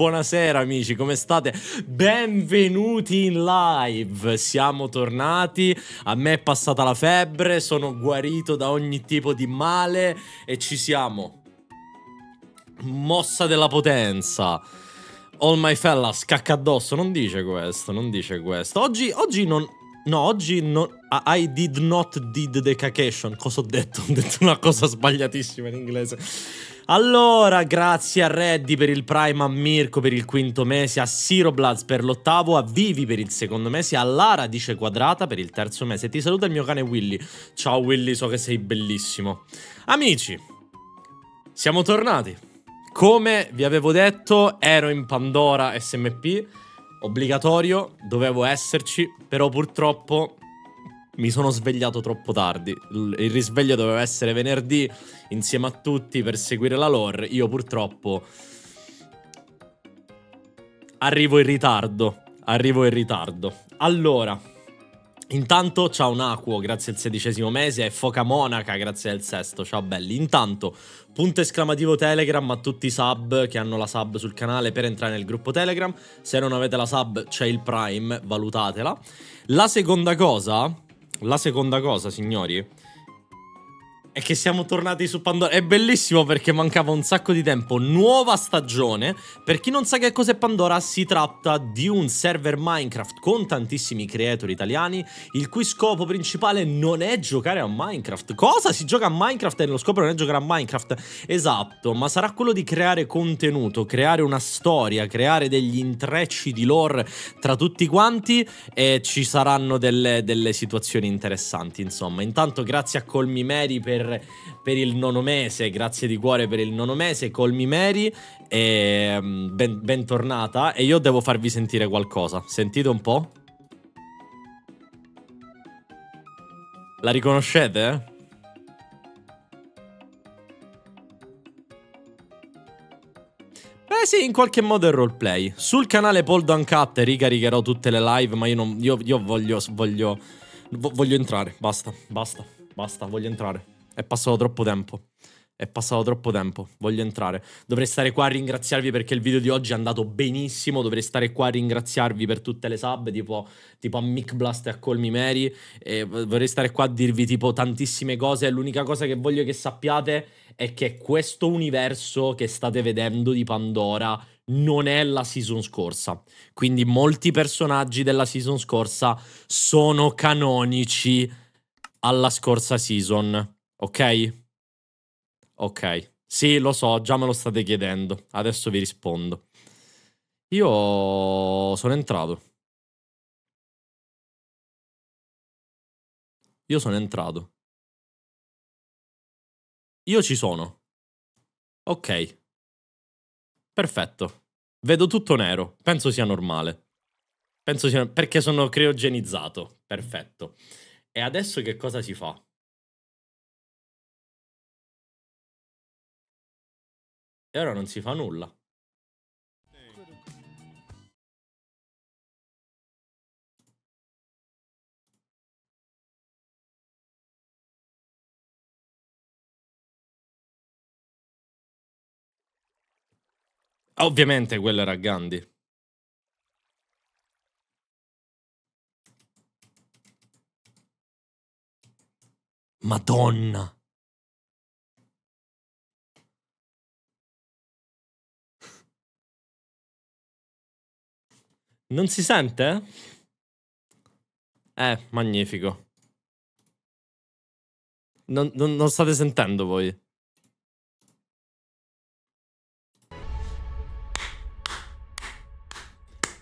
buonasera amici, come state? Benvenuti in live, siamo tornati, a me è passata la febbre, sono guarito da ogni tipo di male e ci siamo. Mossa della potenza. All my fella, scacca addosso, non dice questo, non dice questo. Oggi, oggi non... No, oggi non... I did not did the cacation. Cosa ho detto? Ho detto una cosa sbagliatissima in inglese. Allora, grazie a Reddy per il Prime, a Mirko per il quinto mese, a Siroblaz per l'ottavo, a Vivi per il secondo mese, a Lara dice quadrata per il terzo mese. Ti saluta il mio cane Willy. Ciao Willy, so che sei bellissimo. Amici, siamo tornati. Come vi avevo detto, ero in Pandora SMP, obbligatorio, dovevo esserci, però purtroppo mi sono svegliato troppo tardi. Il risveglio doveva essere venerdì insieme a tutti per seguire la lore. Io purtroppo arrivo in ritardo. Arrivo in ritardo. Allora, intanto ciao Naquo, grazie al sedicesimo mese, e Foca Monaca, grazie al sesto, ciao belli. Intanto, punto esclamativo Telegram a tutti i sub che hanno la sub sul canale per entrare nel gruppo Telegram. Se non avete la sub c'è il Prime, valutatela. La seconda cosa la seconda cosa, signori, è che siamo tornati su Pandora. È bellissimo perché mancava un sacco di tempo. Nuova stagione. Per chi non sa che cos'è Pandora, si tratta di un server Minecraft con tantissimi creatori italiani, il cui scopo principale non è giocare a Minecraft. Cosa? Si gioca a Minecraft e lo scopo non è giocare a Minecraft? Esatto, ma sarà quello di creare contenuto, creare una storia, creare degli intrecci di lore tra tutti quanti e ci saranno delle, delle situazioni interessanti, insomma. Intanto grazie a Colmi Mary per per, per, il nono mese, grazie di cuore per il nono mese, Colmi Mary, e, ehm, ben, bentornata e io devo farvi sentire qualcosa, sentite un po'? La riconoscete? Eh? Beh sì, in qualche modo è roleplay. Sul canale Paul Duncat ricaricherò tutte le live, ma io, non, io, io voglio, voglio, voglio entrare, basta, basta, basta, voglio entrare. È passato troppo tempo. È passato troppo tempo, voglio entrare. Dovrei stare qua a ringraziarvi perché il video di oggi è andato benissimo. Dovrei stare qua a ringraziarvi per tutte le sub, tipo, tipo a Mick Blast e a Colmi Me Mary. E vorrei stare qua a dirvi tipo tantissime cose. L'unica cosa che voglio che sappiate è che questo universo che state vedendo di Pandora non è la season scorsa. Quindi molti personaggi della season scorsa sono canonici alla scorsa season Ok? Ok. Sì, lo so, già me lo state chiedendo. Adesso vi rispondo. Io sono entrato. Io sono entrato. Io ci sono. Ok. Perfetto. Vedo tutto nero. Penso sia normale. Penso sia... perché sono criogenizzato. Perfetto. E adesso che cosa si fa? E ora non si fa nulla. Ovviamente quello era Gandhi. Madonna. Non si sente? Eh, magnifico. Non, non, non state sentendo voi.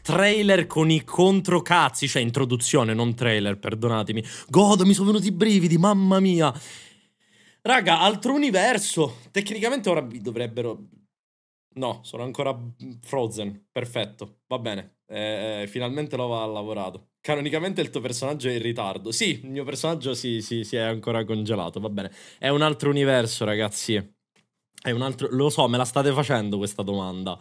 trailer con i controcazzi, cioè introduzione, non trailer, perdonatemi. God, mi sono venuti i brividi, mamma mia. Raga, altro universo. Tecnicamente ora vi dovrebbero No, sono ancora frozen. Perfetto, va bene. Eh, finalmente l'ho lavorato. Canonicamente il tuo personaggio è in ritardo. Sì, il mio personaggio si, si, si è ancora congelato, va bene. È un altro universo, ragazzi. È un altro... Lo so, me la state facendo questa domanda.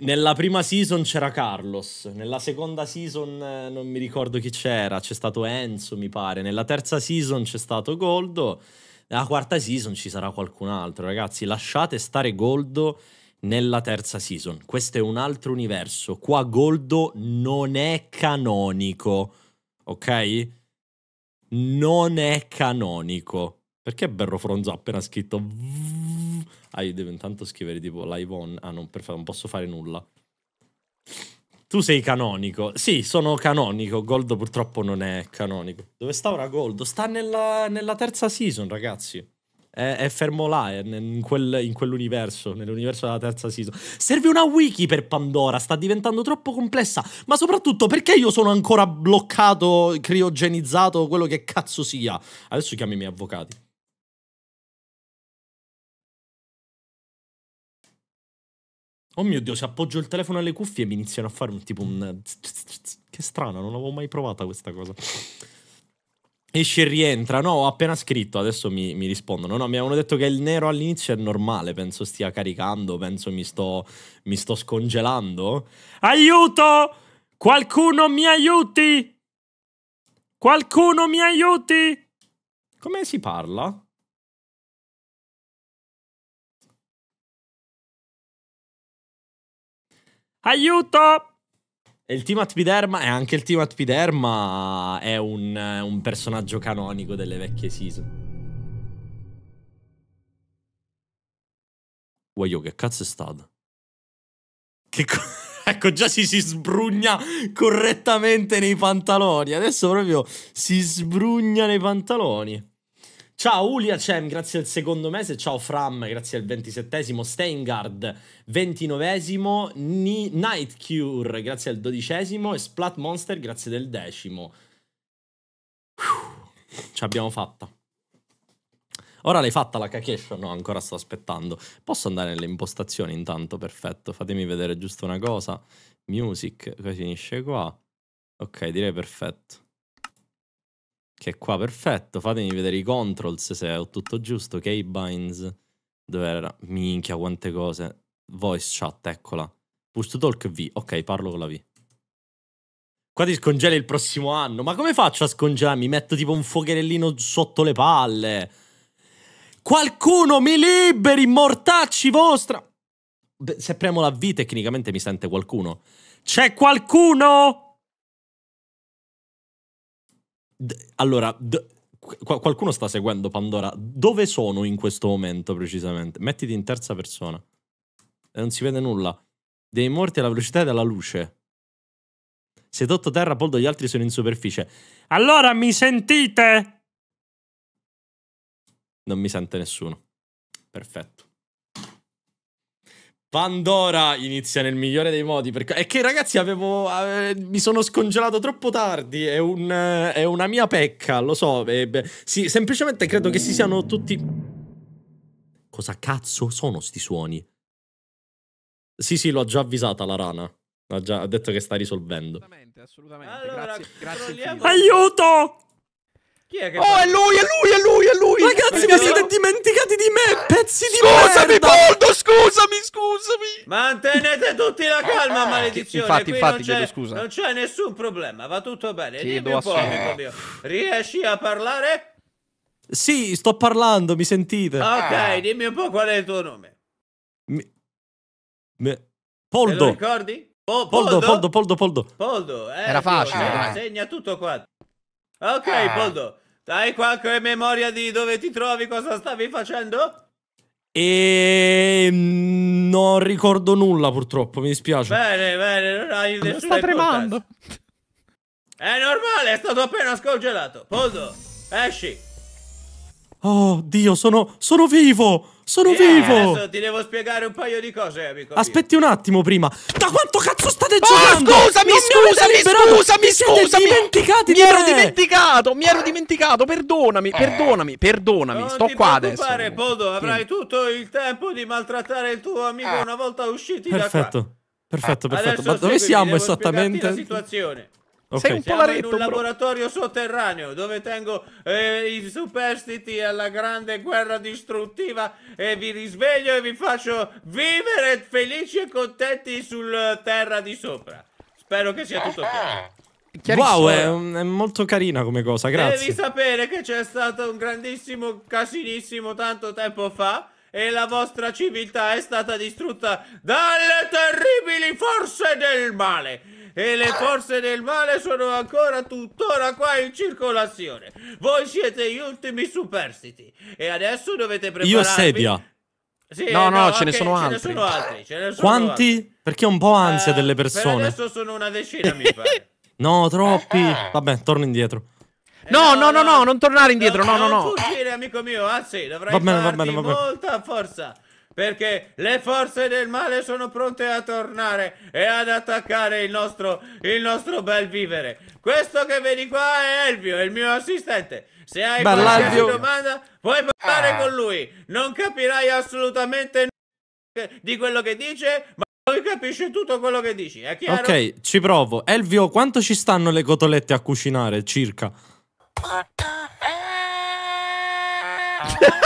Nella prima season c'era Carlos, nella seconda season eh, non mi ricordo chi c'era, c'è stato Enzo mi pare, nella terza season c'è stato Goldo nella quarta season ci sarà qualcun altro, ragazzi. Lasciate stare Goldo nella terza season. Questo è un altro universo. Qua Goldo non è canonico, ok? Non è canonico. Perché Berro Fronzo ha appena scritto... Ah, io devo intanto scrivere tipo live on. Ah, non, perfetto, non posso fare nulla. Tu sei canonico. Sì, sono canonico. Gold purtroppo non è canonico. Dove sta ora Gold? Sta nella, nella terza season, ragazzi. È, è fermo là, è in, quel, in quell'universo, nell'universo della terza season. Serve una wiki per Pandora, sta diventando troppo complessa. Ma soprattutto, perché io sono ancora bloccato, criogenizzato, quello che cazzo sia? Adesso chiami i miei avvocati. Oh mio Dio, se appoggio il telefono alle cuffie mi iniziano a fare un tipo un... Che strano, non l'avevo mai provata questa cosa. Esce e rientra. No, ho appena scritto, adesso mi, mi rispondono. No, mi avevano detto che il nero all'inizio è normale, penso stia caricando, penso mi sto, mi sto scongelando. Aiuto! Qualcuno mi aiuti! Qualcuno mi aiuti! Come si parla? Aiuto! Il team Atpiderma e anche il team Atpiderma è un, un personaggio canonico delle vecchie season. Uaio, che cazzo è stato? Che cosa? ecco già si, si sbrugna correttamente nei pantaloni. Adesso proprio si sbrugna nei pantaloni. Ciao Uliacem, grazie al secondo mese. Ciao Fram, grazie al ventisettesimo. Steingard, ventinovesimo. Ni- Night grazie al dodicesimo. E Splat Monster, grazie del decimo. Uff, ce l'abbiamo fatta. Ora l'hai fatta la Kakesha? No, ancora sto aspettando. Posso andare nelle impostazioni intanto? Perfetto. Fatemi vedere giusto una cosa. Music, poi finisce qua. Ok, direi perfetto. Che è qua perfetto. Fatemi vedere i controls se ho tutto giusto. Keybinds. Dove era? Minchia, quante cose. Voice chat, eccola. Push to talk V. Ok, parlo con la V. Qua ti scongeli il prossimo anno. Ma come faccio a scongelarmi? Metto tipo un fuocherellino sotto le palle. Qualcuno mi liberi, mortacci vostra! Beh, se premo la V tecnicamente mi sente qualcuno. C'è qualcuno? allora, qualcuno sta seguendo Pandora. Dove sono in questo momento precisamente? Mettiti in terza persona. E eh, Non si vede nulla. Dei morti alla velocità della luce. Se terra, Poldo gli altri sono in superficie. Allora mi sentite? Non mi sente nessuno. Perfetto. Pandora inizia nel migliore dei modi. Perché... È che ragazzi avevo, eh, mi sono scongelato troppo tardi. È, un, eh, è una mia pecca, lo so. Eh, beh, sì, semplicemente credo che si siano tutti. Cosa cazzo sono sti suoni? Sì, sì, l'ho già avvisata la rana. Ha, già, ha detto che sta risolvendo. Assolutamente, assolutamente. Allora, grazie, grazie Aiuto! Chi è che oh, fa... è lui, è lui, è lui, è lui! Ragazzi, vi siete dimenticati di me, pezzi di merda! Scusami, Poldo, scusami, scusami! Mantenete tutti la calma, eh, eh, maledizione! Infatti, infatti, chiedo scusa. Non c'è nessun problema, va tutto bene. Chiedo Dimmi un po', amico mio. Riesci a parlare? Sì, sto parlando, mi sentite? Ok, ah. dimmi un po' qual è il tuo nome. Mi... Me... Poldo! Te lo ricordi? Po Poldo, Poldo, Poldo, Poldo, Poldo. Poldo eh, Era facile, eh, Segna tutto qua. Ok, ah. Poldo, hai qualche memoria di dove ti trovi, cosa stavi facendo? E mm, non ricordo nulla purtroppo, mi dispiace. Bene, bene, non hai nessuna Sta tremando. È normale, è stato appena scongelato. Poldo, esci. Oh, Dio, sono, sono vivo! Sono yeah, vivo! Adesso ti devo spiegare un paio di cose, amico. Aspetti mio. un attimo prima. Da quanto cazzo state oh, giocando? Scusami, non scusami, scusami, mi scusami. Dimenticati mi di ero me. dimenticato, mi ero dimenticato. Perdonami, eh. perdonami, perdonami. Non Sto qua adesso. Non ti Podo, avrai sì. tutto il tempo di maltrattare il tuo amico eh. una volta usciti Perfetto. da qua. Perfetto, perfetto, eh. perfetto. Ma dove siamo esattamente? La situazione. Okay. Sei un Siamo polaretto, in un però... laboratorio sotterraneo dove tengo eh, i superstiti alla grande guerra distruttiva e vi risveglio e vi faccio vivere felici e contenti sulla eh, terra di sopra. Spero che sia tutto chiaro. Wow, è, è, molto carina come cosa, grazie. Devi sapere che c'è stato un grandissimo casinissimo tanto tempo fa e la vostra civiltà è stata distrutta dalle terribili forze del male e le forze del male sono ancora tuttora qua in circolazione. Voi siete gli ultimi superstiti e adesso dovete prepararvi... Io sedia. Sì, no, no, no, ce, ne sono altri. Ce ne sono altri. Ne sono Quanti? Altri. Perché ho un po' ansia uh, delle persone. adesso sono una decina, mi pare. No, troppi. Vabbè, torno indietro. No, no, no, no, non tornare indietro. No, no, no. Non fuggire, amico mio. Anzi, dovrai va bene, va bene, va bene. molta forza perché le forze del male sono pronte a tornare e ad attaccare il nostro, il nostro bel vivere. Questo che vedi qua è Elvio, è il mio assistente. Se hai qualche domanda puoi parlare ah. con lui. Non capirai assolutamente nulla di quello che dice, ma lui capisce tutto quello che dici. È chiaro? Ok, ci provo. Elvio, quanto ci stanno le cotolette a cucinare circa?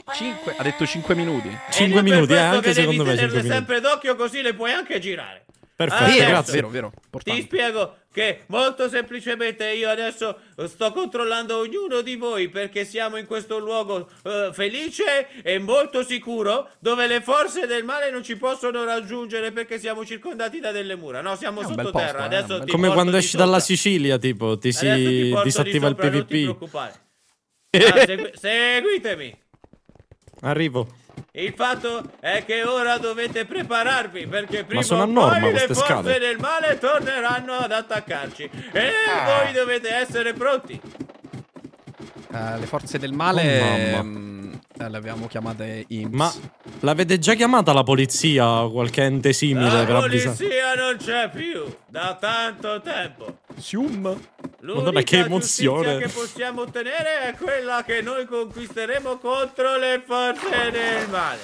5, ha detto 5 minuti. 5 minuti, eh, anche secondo me 5 minuti. sempre d'occhio così le puoi anche girare. Perfetto, adesso, grazie. Vero, vero. Ti spiego che molto semplicemente io adesso sto controllando ognuno di voi perché siamo in questo luogo uh, felice e molto sicuro dove le forze del male non ci possono raggiungere perché siamo circondati da delle mura. No, siamo sottoterra. Posto, eh, come quando esci dalla Sicilia, tipo, ti si ti disattiva di sopra, il PvP. Non ti preoccupare. Ah, segu seguitemi. Arrivo. Il fatto è che ora dovete prepararvi perché prima o poi le forze scale. del male torneranno ad attaccarci e ah. voi dovete essere pronti. Uh, le forze del male oh, mh, mm, eh, le abbiamo chiamate IMPS. Ma l'avete già chiamata la polizia qualche ente simile? La polizia non c'è più da tanto tempo. Sium. L'unica Madonna, che emozione! che possiamo ottenere è quella che noi conquisteremo contro le forze del male.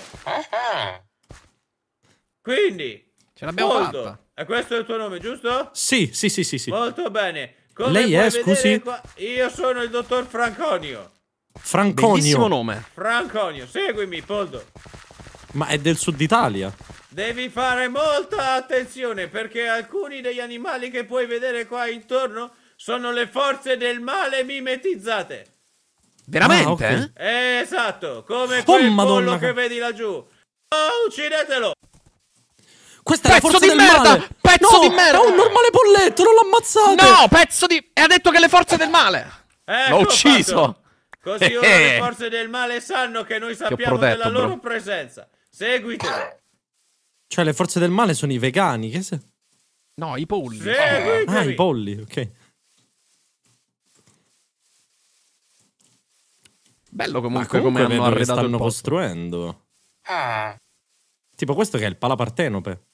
Quindi, ce l'abbiamo fatta. E questo è il tuo nome, giusto? Sì, sì, sì, sì. sì. Molto bene. Come Lei è, scusi? Qua, io sono il dottor Franconio. Franconio. Bellissimo nome. Franconio, seguimi, Poldo. Ma è del sud Italia. Devi fare molta attenzione perché alcuni degli animali che puoi vedere qua intorno sono le forze del male mimetizzate. Veramente? Ah, okay. eh, esatto, come oh, quel Madonna. che vedi laggiù. Oh, uccidetelo! Questa pezzo è la forza di merda! Male. Pezzo no, di merda! È un normale polletto, non l'ho ammazzato! No, pezzo di... E ha detto che le forze del male! Eh, ecco, l'ho ucciso! Fatto. Così ora eh, le eh. forze del male sanno che noi sappiamo protetto, della loro bro. presenza. Seguite! Cioè, le forze del male sono i vegani, che se... No, i polli. Seguite. Ah, i polli, ok. Bello comunque, comunque come hanno arredato stanno costruendo. Ah. Tipo questo che è il Palapartenope.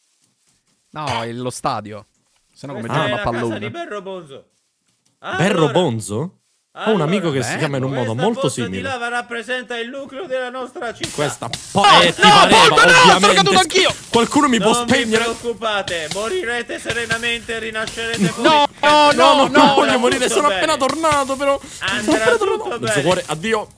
No, è lo stadio. Se no come giocano a pallone. Di Berro Bonzo. Allora. Berro Bonzo? Ho un amico che beh, si chiama in un modo molto simile. Questa di lava rappresenta il nucleo della nostra città. Questa po- eh, no, ti no, pareva, porca no, eh, anch'io. Qualcuno mi non può spegnere. Non vi preoccupate, morirete serenamente, e rinascerete poi. No, no, no, no, non voglio morire, sono bene. appena tornato però. Andrà sono appena tornato. Bene. Il suo cuore, addio.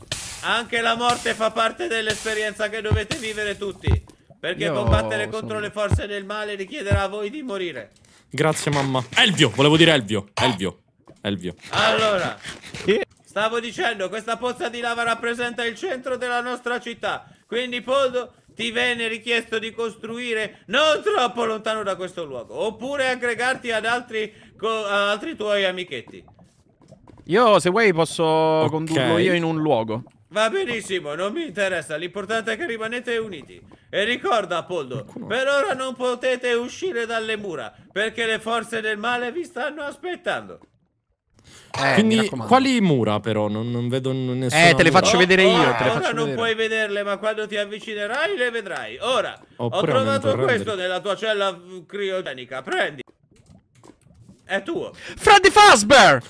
Anche la morte fa parte dell'esperienza che dovete vivere tutti. Perché Io combattere contro le forze del male richiederà a voi di morire. Grazie mamma. Elvio, volevo dire Elvio. Elvio. Elvio. Allora, stavo dicendo, questa pozza di lava rappresenta il centro della nostra città. Quindi, Poldo, ti venne richiesto di costruire non troppo lontano da questo luogo, oppure aggregarti ad altri, eh, altri tuoi amichetti. Io, se vuoi, posso okay. condurlo io in un luogo. Va benissimo, non mi interessa, l'importante è che rimanete uniti. E ricorda, Poldo, per ora non potete uscire dalle mura, perché le forze del male vi stanno aspettando. Eh, Quindi, quali mura però? Non, non vedo nessuno. Eh, te le faccio mura. vedere io. Oh, te le ora faccio non vedere. puoi vederle, ma quando ti avvicinerai le vedrai. Ora, Oppure ho trovato questo rendere. nella tua cella criogenica. Prendi. È tuo. Freddy Fazbear!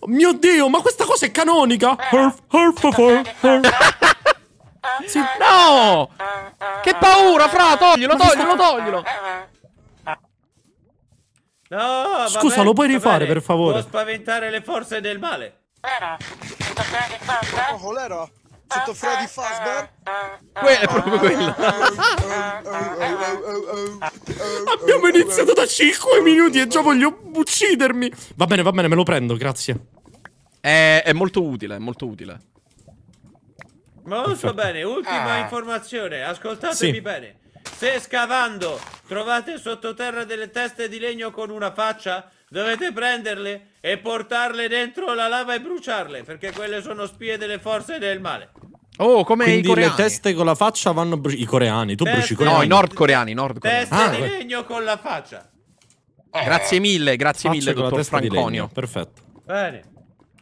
Oh, mio Dio, ma questa cosa è canonica! Herf, herf, herf, herf. Sì. No! Che paura, fra! Toglielo, toglielo, toglielo! No, Scusa, bene, lo puoi rifare per favore? Non spaventare le forze del male. Era, oh, oh, tutto Freddy Fazbear? Oh, l'era, Sotto Freddy Fazbear? Quella è proprio quella. Abbiamo iniziato da 5 minuti e già voglio uccidermi. Va bene, va bene, me lo prendo, grazie. È, è molto utile, è molto utile. Molto Perfetto. bene, ultima ah. informazione, ascoltatemi sì. bene. Se scavando trovate sottoterra delle teste di legno con una faccia, dovete prenderle e portarle dentro la lava e bruciarle, perché quelle sono spie delle forze del male. Oh, come Quindi i coreani. le teste con la faccia vanno bruciate. I coreani, tu teste bruci i coreani. No, i nordcoreani, nordcoreani. Teste ah, di eh. legno con la faccia. Eh. Grazie mille, grazie faccia mille, dottor Franconio. Perfetto. Bene.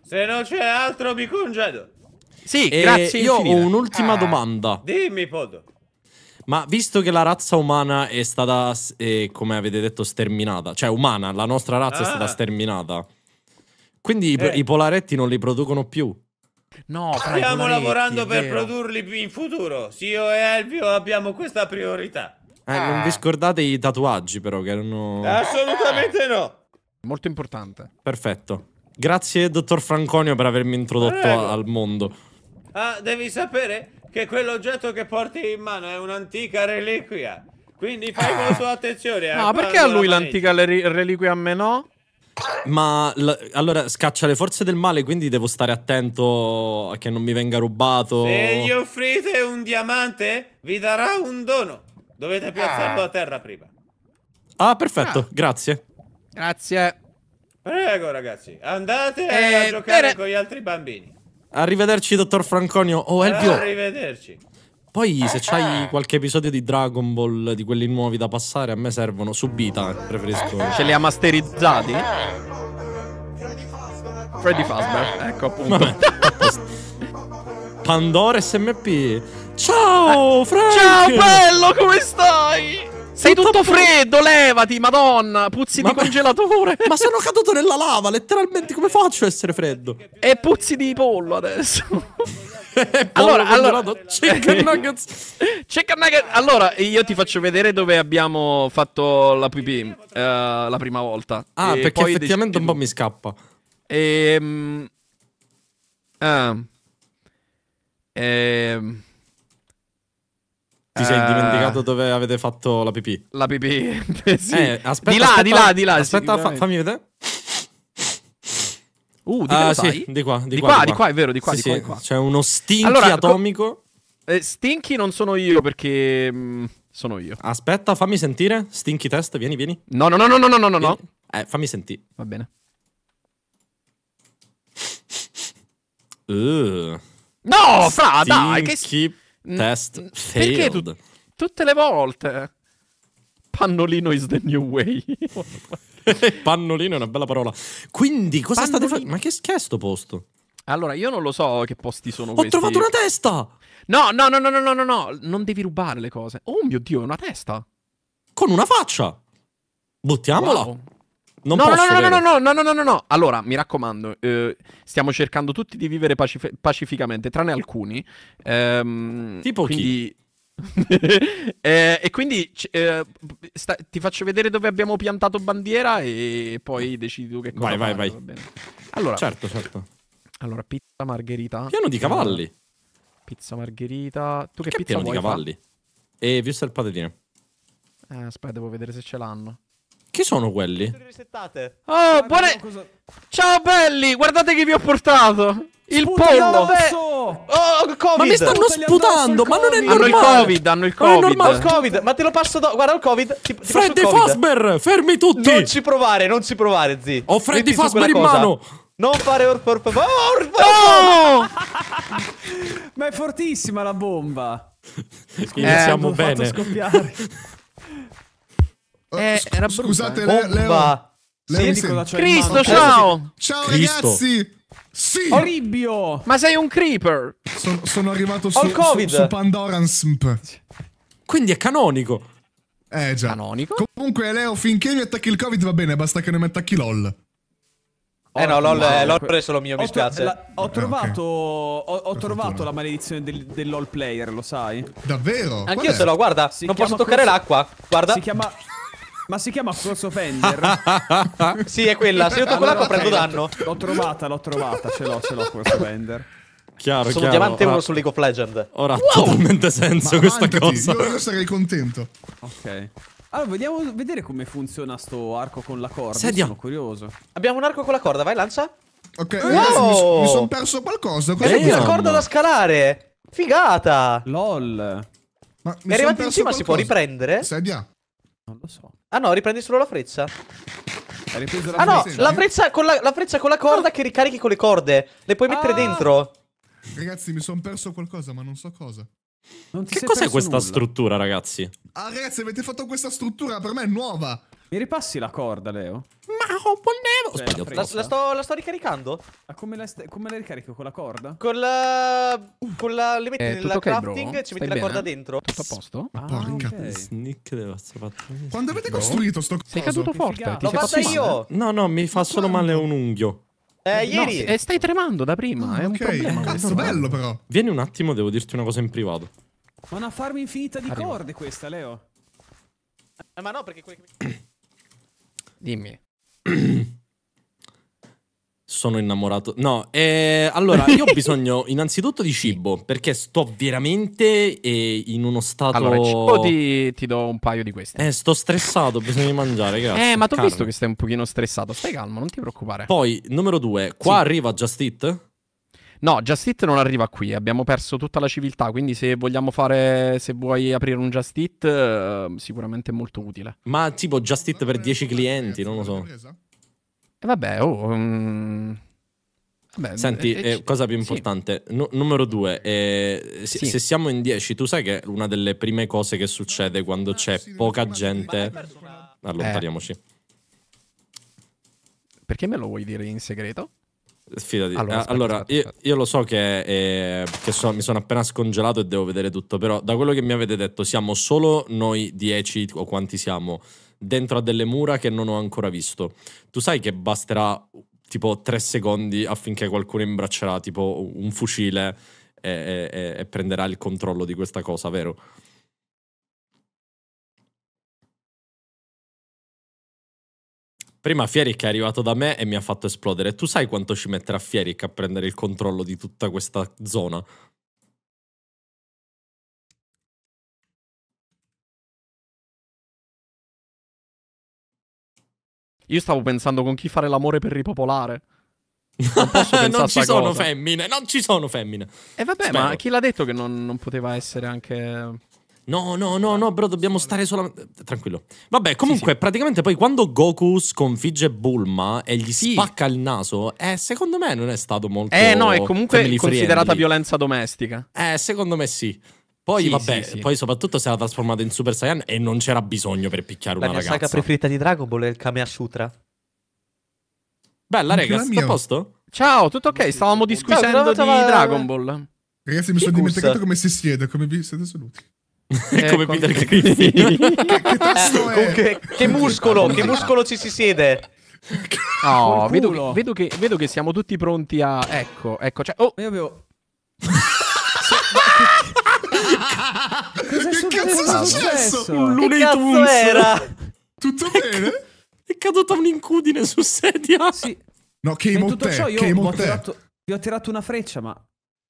Se non c'è altro mi congedo. Sì, e eh, grazie. Io infinite. ho un'ultima ah. domanda. Dimmi, Podo. Ma visto che la razza umana è stata, eh, come avete detto, sterminata, cioè umana, la nostra razza ah. è stata ah. sterminata, quindi eh. i, polaretti non li producono più. No, stiamo lavorando per produrli in futuro. Sì, io e Elvio abbiamo questa priorità. Eh, Non vi ah. scordate i tatuaggi, però, che erano. Assolutamente no. Molto importante. Perfetto. Grazie, dottor Franconio, per avermi introdotto Prego. al mondo. Ah, devi sapere che quell'oggetto che porti in mano è un'antica reliquia. Quindi fai molto ah. attenzione. No, perché a lui l'antica reliquia a me no? Ma allora scaccia le forze del male, quindi devo stare attento a che non mi venga rubato. Se gli offrite un diamante, vi darà un dono. Dovete piazzarlo ah. a terra prima. Ah, perfetto, ah. grazie. Grazie. Prego, ragazzi, andate eh, a giocare bene. con gli altri bambini. Arrivederci, dottor Franconio. Oh, Elvio. Arrivederci. Poi se c'hai qualche episodio di Dragon Ball di quelli nuovi da passare, a me servono subita, eh. preferisco. Ce li ha masterizzati? Freddy Fazbear, ecco appunto. Vabbè. Pandora SMP. Ciao, Frank! Ciao, bello, come stai? Sei tutto, tutto freddo, levati, madonna, puzzi ma di congelatore. Ma sono caduto nella lava, letteralmente, come faccio a essere freddo? E puzzi di pollo adesso. allora, allora chicken nuggets. chicken nuggets. Allora, io ti faccio vedere dove abbiamo fatto la pipì uh, eh, la prima volta. Ah, e perché effettivamente un po' mi scappa. Ehm um, uh, Ehm um, ti sei eh. dimenticato dove avete fatto la pipì? La pipì. sì. eh, aspetta, di là, aspetta, di là, di là. Aspetta, sì, fa, fammi vedere. Uh, di, uh, sì, di qua, di, di, qua, qua, di, qua, di qua, è vero, di qua, sì, di qua, sì. C'è uno stinky allora, atomico. Eh, stinky non sono io perché mh, mm, sono io. Aspetta, fammi sentire. Stinky test, vieni, vieni. No, no, no, no, no, no, no, no. Eh, fammi sentire. Va bene. Uh. No, fra, dai, che schifo. Mm. Test mm. failed. Perché tutte le volte? Pannolino is the new way. Pannolino è una bella parola. Quindi, cosa Pannolino. state facendo? Ma che, è questo posto? Allora, io non lo so che posti sono Ho questi. Ho trovato una testa! No, no, no, no, no, no, no, no, non devi rubare le cose. Oh mio Dio, è una testa! Con una faccia! Buttiamola! Wow. Non no, posso, no, no, no, no, no, no, no, no, no. Allora, mi raccomando, eh, stiamo cercando tutti di vivere pacif- pacificamente, tranne alcuni. Ehm, tipo quindi... chi? eh, e quindi eh, sta- ti faccio vedere dove abbiamo piantato bandiera e poi decidi tu che cosa Vai, vai, vai. Allora, certo, certo. Allora, pizza margherita. Piano di cavalli. Pizza margherita. Tu che, che pizza piano vuoi? Piano di cavalli. Fa? E vi ho il patatine. Eh, aspetta, devo vedere se ce l'hanno. Chi sono quelli? Oh, buone... Ciao belli, guardate che vi ho portato! Il pollo! Oh, COVID. Ma mi stanno sputando, ma non è normale! Hanno il covid, hanno il covid. Ho il covid, ma te lo passo dopo. Guarda il covid. Ti, ti Freddy Fosber, fermi tutti! Non ci provare, non ci provare, zi. Ho Freddy Fosber in mano! Non fare orf orf orf orf oh! Ma è fortissima la bomba! Eh, Iniziamo eh, bene. Fatto scoppiare. Eh, eh era brutta, scusate, eh. Leo. Leo, Leo sì, cosa Cristo, ciao! Ciao Cristo. ragazzi! Sì! Oribio! Ma sei un creeper! Sono, sono arrivato su, su, su Pandoransmp. Quindi è canonico. Eh già. Canonico? Comunque Leo, finché mi attacchi il covid va bene, basta che ne mi attacchi LOL. Eh no, LOL, no, eh, LOL è lo mio, mi spiace. ho, trovato, eh, okay. ho, ho trovato, la maledizione del, dell'all player, lo sai? Davvero? Anch'io se l'ho, guarda, si non posso toccare l'acqua, guarda. Si chiama ma si chiama Cross Offender? sì, è quella. Se io tocco allora, l'acqua prendo danno. L'ho trovata, l'ho trovata. Ce l'ho, ce l'ho Cross Offender. Chiaro, Sono chiaro. diamante uno su League of Legends. Ora wow. ha totalmente senso Ma questa avanti, cosa. Io, sarei contento. Ok. Allora, vogliamo vedere come funziona sto arco con la corda. Sedia. Sono curioso. Abbiamo un arco con la corda, vai, lancia. Ok, wow. ragazzi, mi, mi sono perso qualcosa. Cosa è una corda da scalare. Figata. LOL. Ma mi è arrivato in cima, qualcosa. si può riprendere? Sedia. Non lo so. Ah no, riprendi solo la freccia. Hai ripreso la ah no, la freccia, la, la freccia, con la, corda che ricarichi con le corde. Le puoi mettere ah! dentro. Ragazzi, mi sono perso qualcosa, ma non so cosa. Non che cos'è questa nulla. struttura, ragazzi? Ah, ragazzi, avete fatto questa struttura, per me è nuova. Mi ripassi la corda, Leo? Ma ho cioè, sbaglio. La, la, sto, la, sto, ricaricando? Ma come la, come la, ricarico? Con la corda? Con la... Con la le metti eh, nella okay, crafting, bro? ci metti Stai la bene? corda dentro. Tutto a posto? Ah, ah Porca okay. snick della fatto. Quando avete bro? costruito sto coso? Sei caduto forte. L'ho fatto io. No, no, mi fa solo male un unghio. Eh, ieri. No, eh, stai tremando da prima. Ah, è un okay. problema. Cazzo, bello però. Vieni un attimo, devo dirti una cosa in privato. Ma una farm infinita di Arrivo. corde questa, Leo. Eh, ma no, perché quelle che mi... Dimmi. Sono innamorato. No, eh, allora io ho bisogno innanzitutto di cibo perché sto veramente eh, in uno stato. Allora, cibo ti, ti, do un paio di questi. Eh, sto stressato, ho bisogno di mangiare, eh, grazie. Eh, ma ti ho visto che stai un pochino stressato. Stai calmo, non ti preoccupare. Poi, numero due, qua sì. arriva Just Eat. No, Just Eat non arriva qui, abbiamo perso tutta la civiltà, quindi se vogliamo fare, se vuoi aprire un Just Eat, eh, sicuramente è molto utile. Ma tipo Just Eat per 10 clienti, non lo so. E eh, vabbè, oh... Um... Vabbè, eh, Senti, eh, eh, cosa più importante, sì. no, numero due, eh, sì. se, siamo in 10, tu sai che una delle prime cose che succede quando ah, c'è poca gente... Eh, Allontaniamoci. Perché me lo vuoi dire in segreto? Fidati. Allora, eh, aspetta, allora aspetta, aspetta. Io, io, lo so che, eh, che so, mi sono appena scongelato e devo vedere tutto, però da quello che mi avete detto siamo solo noi 10 o quanti siamo dentro a delle mura che non ho ancora visto. Tu sai che basterà tipo 3 secondi affinché qualcuno imbraccerà tipo un fucile e, e, e prenderà il controllo di questa cosa, vero? Prima Fieric è arrivato da me e mi ha fatto esplodere. Tu sai quanto ci metterà Fieric a prendere il controllo di tutta questa zona? Io stavo pensando con chi fare l'amore per ripopolare. Non, non ci sono femmine, non ci sono femmine. E eh, vabbè, Spero. ma chi l'ha detto che non, non poteva essere anche... No, no, no, no, bro, dobbiamo stare solamente. Tranquillo. Vabbè, comunque, sì, sì. praticamente poi quando Goku sconfigge Bulma e gli sì. spacca il naso, eh, secondo me non è stato molto. Eh, no, è comunque considerata violenza domestica. Eh, secondo me sì. Poi, sì, vabbè, sì, sì. poi soprattutto si era trasformata in Super Saiyan e non c'era bisogno per picchiare la una ragazza. La mia saga preferita di Dragon Ball è il Kamea Sutra. Bella, raga, rega, a posto? Ciao, tutto ok, stavamo discutendo Ciao, di Dragon Ball. Ragazzi, mi sono dimenticato come si siede, come vi siete saluti. come ecco. Peter Griffin. che, che, che muscolo, che muscolo ci si siede. No, vedo che, vedo, che, vedo che siamo tutti pronti a... Ecco, ecco, cioè... Oh! Io avevo... Cosa che cazzo è successo? Un Looney che era? Tutto bene? È caduta un'incudine su sedia. Sì. No, che in tutto ciò io ho, tirato, vi ho tirato una freccia, ma...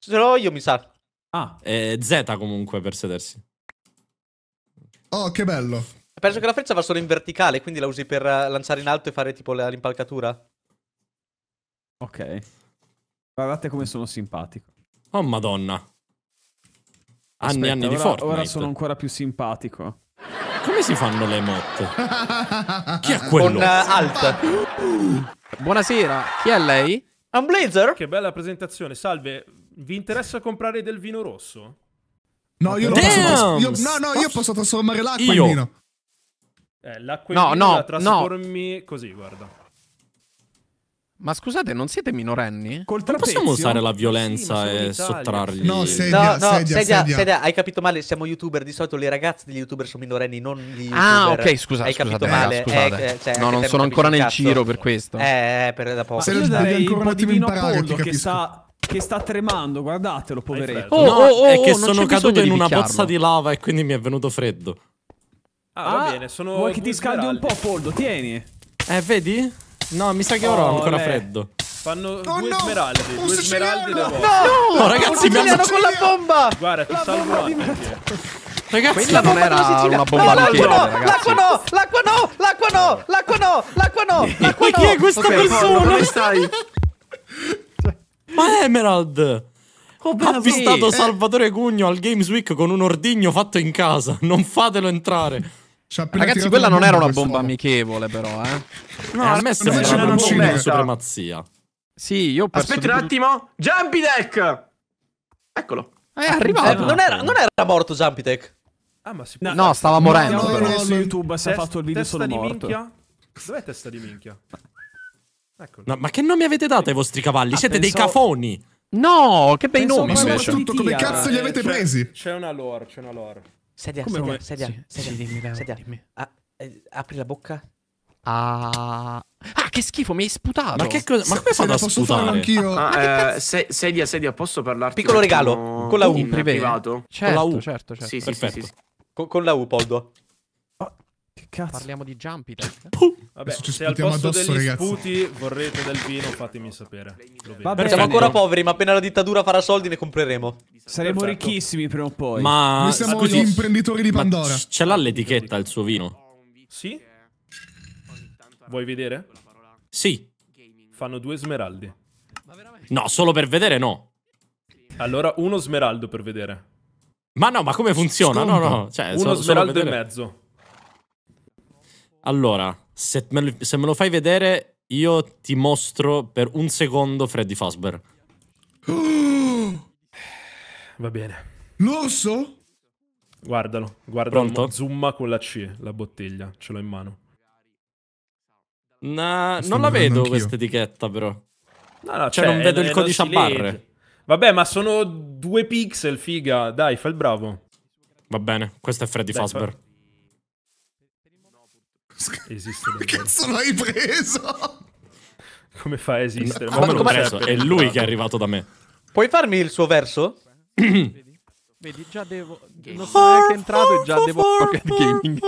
Ce l'ho io, mi sa. Ah. Eh, Z comunque per sedersi. Oh, che bello. Penso che la freccia va solo in verticale, quindi la usi per eh, lanciare in alto e fare tipo l'impalcatura. Ok. Guardate come sono simpatico. Oh, madonna. anni e anni ora, di Fortnite. Ora sono ancora più simpatico. Come si fanno le motte? chi è quello? Con uh, Alt. Buonasera, chi è lei? Un blazer? Che bella presentazione, salve. Vi interessa comprare del vino rosso? No, io, posso, io, no, no, io posso trasformare l'acqua io. in vino. Eh, l'acqua in no, vino no, la trasformi no. così, guarda. Ma scusate, non siete minorenni? Col trapezio? non possiamo usare la violenza sì, e sottrargli. No, sedia, no, no sedia, sedia, sedia, sedia, hai capito male, siamo youtuber, di solito le ragazze degli youtuber sono minorenni, non gli ah, youtuber. Ah, ok, scusa, hai scusate, capito male. Eh, scusate. Eh, cioè, no, non sono ancora nel cazzo. giro per questo. Eh, eh per la poco. Ma se devi ancora un po' di vino pollo che sa che sta tremando, guardatelo, poveretto. Oh, no, oh, oh, è che oh, sono caduto in una pozza di lava e quindi mi è venuto freddo. Ah, ah va bene, sono. Vuoi che ti scaldi un po', Poldo? Tieni. Eh, vedi? No, mi sa che ora ho ancora beh. freddo. Fanno oh, due no. smeraldi, un due smeraldi da no, no, no, oh, ragazzi, mi hanno con la bomba. Guarda, ti la salvo anche. Ragazzi, Quella non era una bomba no, L'acqua no, l'acqua no, l'acqua no, l'acqua no, l'acqua no, l'acqua no. Chi è questa persona? Come stai? Ma Emerald! ha oh, avvistato sì. Eh. Salvatore Cugno al Games Week con un ordigno fatto in casa. Non fatelo entrare. Ragazzi, quella non eh. Eh, era una bomba amichevole, però, eh. No, a me sembra una, una bomba di supremazia. Sì, io Aspetti un attimo. Jumpy Eccolo. È ah, arrivato. non, era, non era morto Jumpy Ah, ma si può... No, no stava morendo. No, no, no, su YouTube si è fatto il video solo morto. Minchia? Dov'è testa di minchia? No, ma che nome avete dato ai vostri cavalli? Ah, Siete penso... dei cafoni! No, che bei nomi! Ma soprattutto come cazzo li avete presi? C'è una lore, c'è una lore. Sedia, come sedia, sedia, sì, sedia, sì, dimmi, sedia. sedia. Dimmi. Ah, eh, apri la bocca. Ah. ah, che schifo, mi hai sputato. Ma, che cosa, ma come fanno a sputare? anch'io. Ah, eh, se, sedia, sedia, posso parlarti? Piccolo regalo, con la U in privato. Certo, con la U. Certo, certo, certo. Sì, sì, Sì, sì, sì. Con, con la U, Poldo. Che cazzo? Parliamo di Jumpy Tech. Vabbè, Adesso ci se al posto addosso, degli ragazzi. sputi vorrete del vino, fatemi sapere. Vabbè, siamo ancora poveri, ma appena la dittatura farà soldi ne compreremo. Saremo Perfetto. ricchissimi prima o poi. Ma Noi siamo così... gli imprenditori di Pandora. Ce l'ha l'etichetta il suo vino? Sì. Vuoi vedere? Sì. Fanno due smeraldi. No, solo per vedere no. Allora uno smeraldo per vedere. Ma no, ma come funziona? Sconto. No, no, cioè, uno solo, smeraldo solo e mezzo. Allora, se me, lo, se me lo fai vedere, io ti mostro per un secondo Freddy Fazbear. Va bene. L'orso? Guardalo, guardalo. Pronto? Zoom con la C, la bottiglia, ce l'ho in mano. Nah, non la vedo questa etichetta però. No, no, cioè, cioè, non vedo il eh, codice a barre. Vabbè, ma sono due pixel, figa. Dai, fai il bravo. Va bene, questo è Freddy Fazbear. Fa... Esiste davvero. Che cazzo l'hai preso? Come fa a esistere? Ma, ma, ma adesso è lui che è arrivato da me. Puoi farmi il suo verso? vedi, vedi, già devo... Non sono neanche entrato e già devo... Pocket Gaming.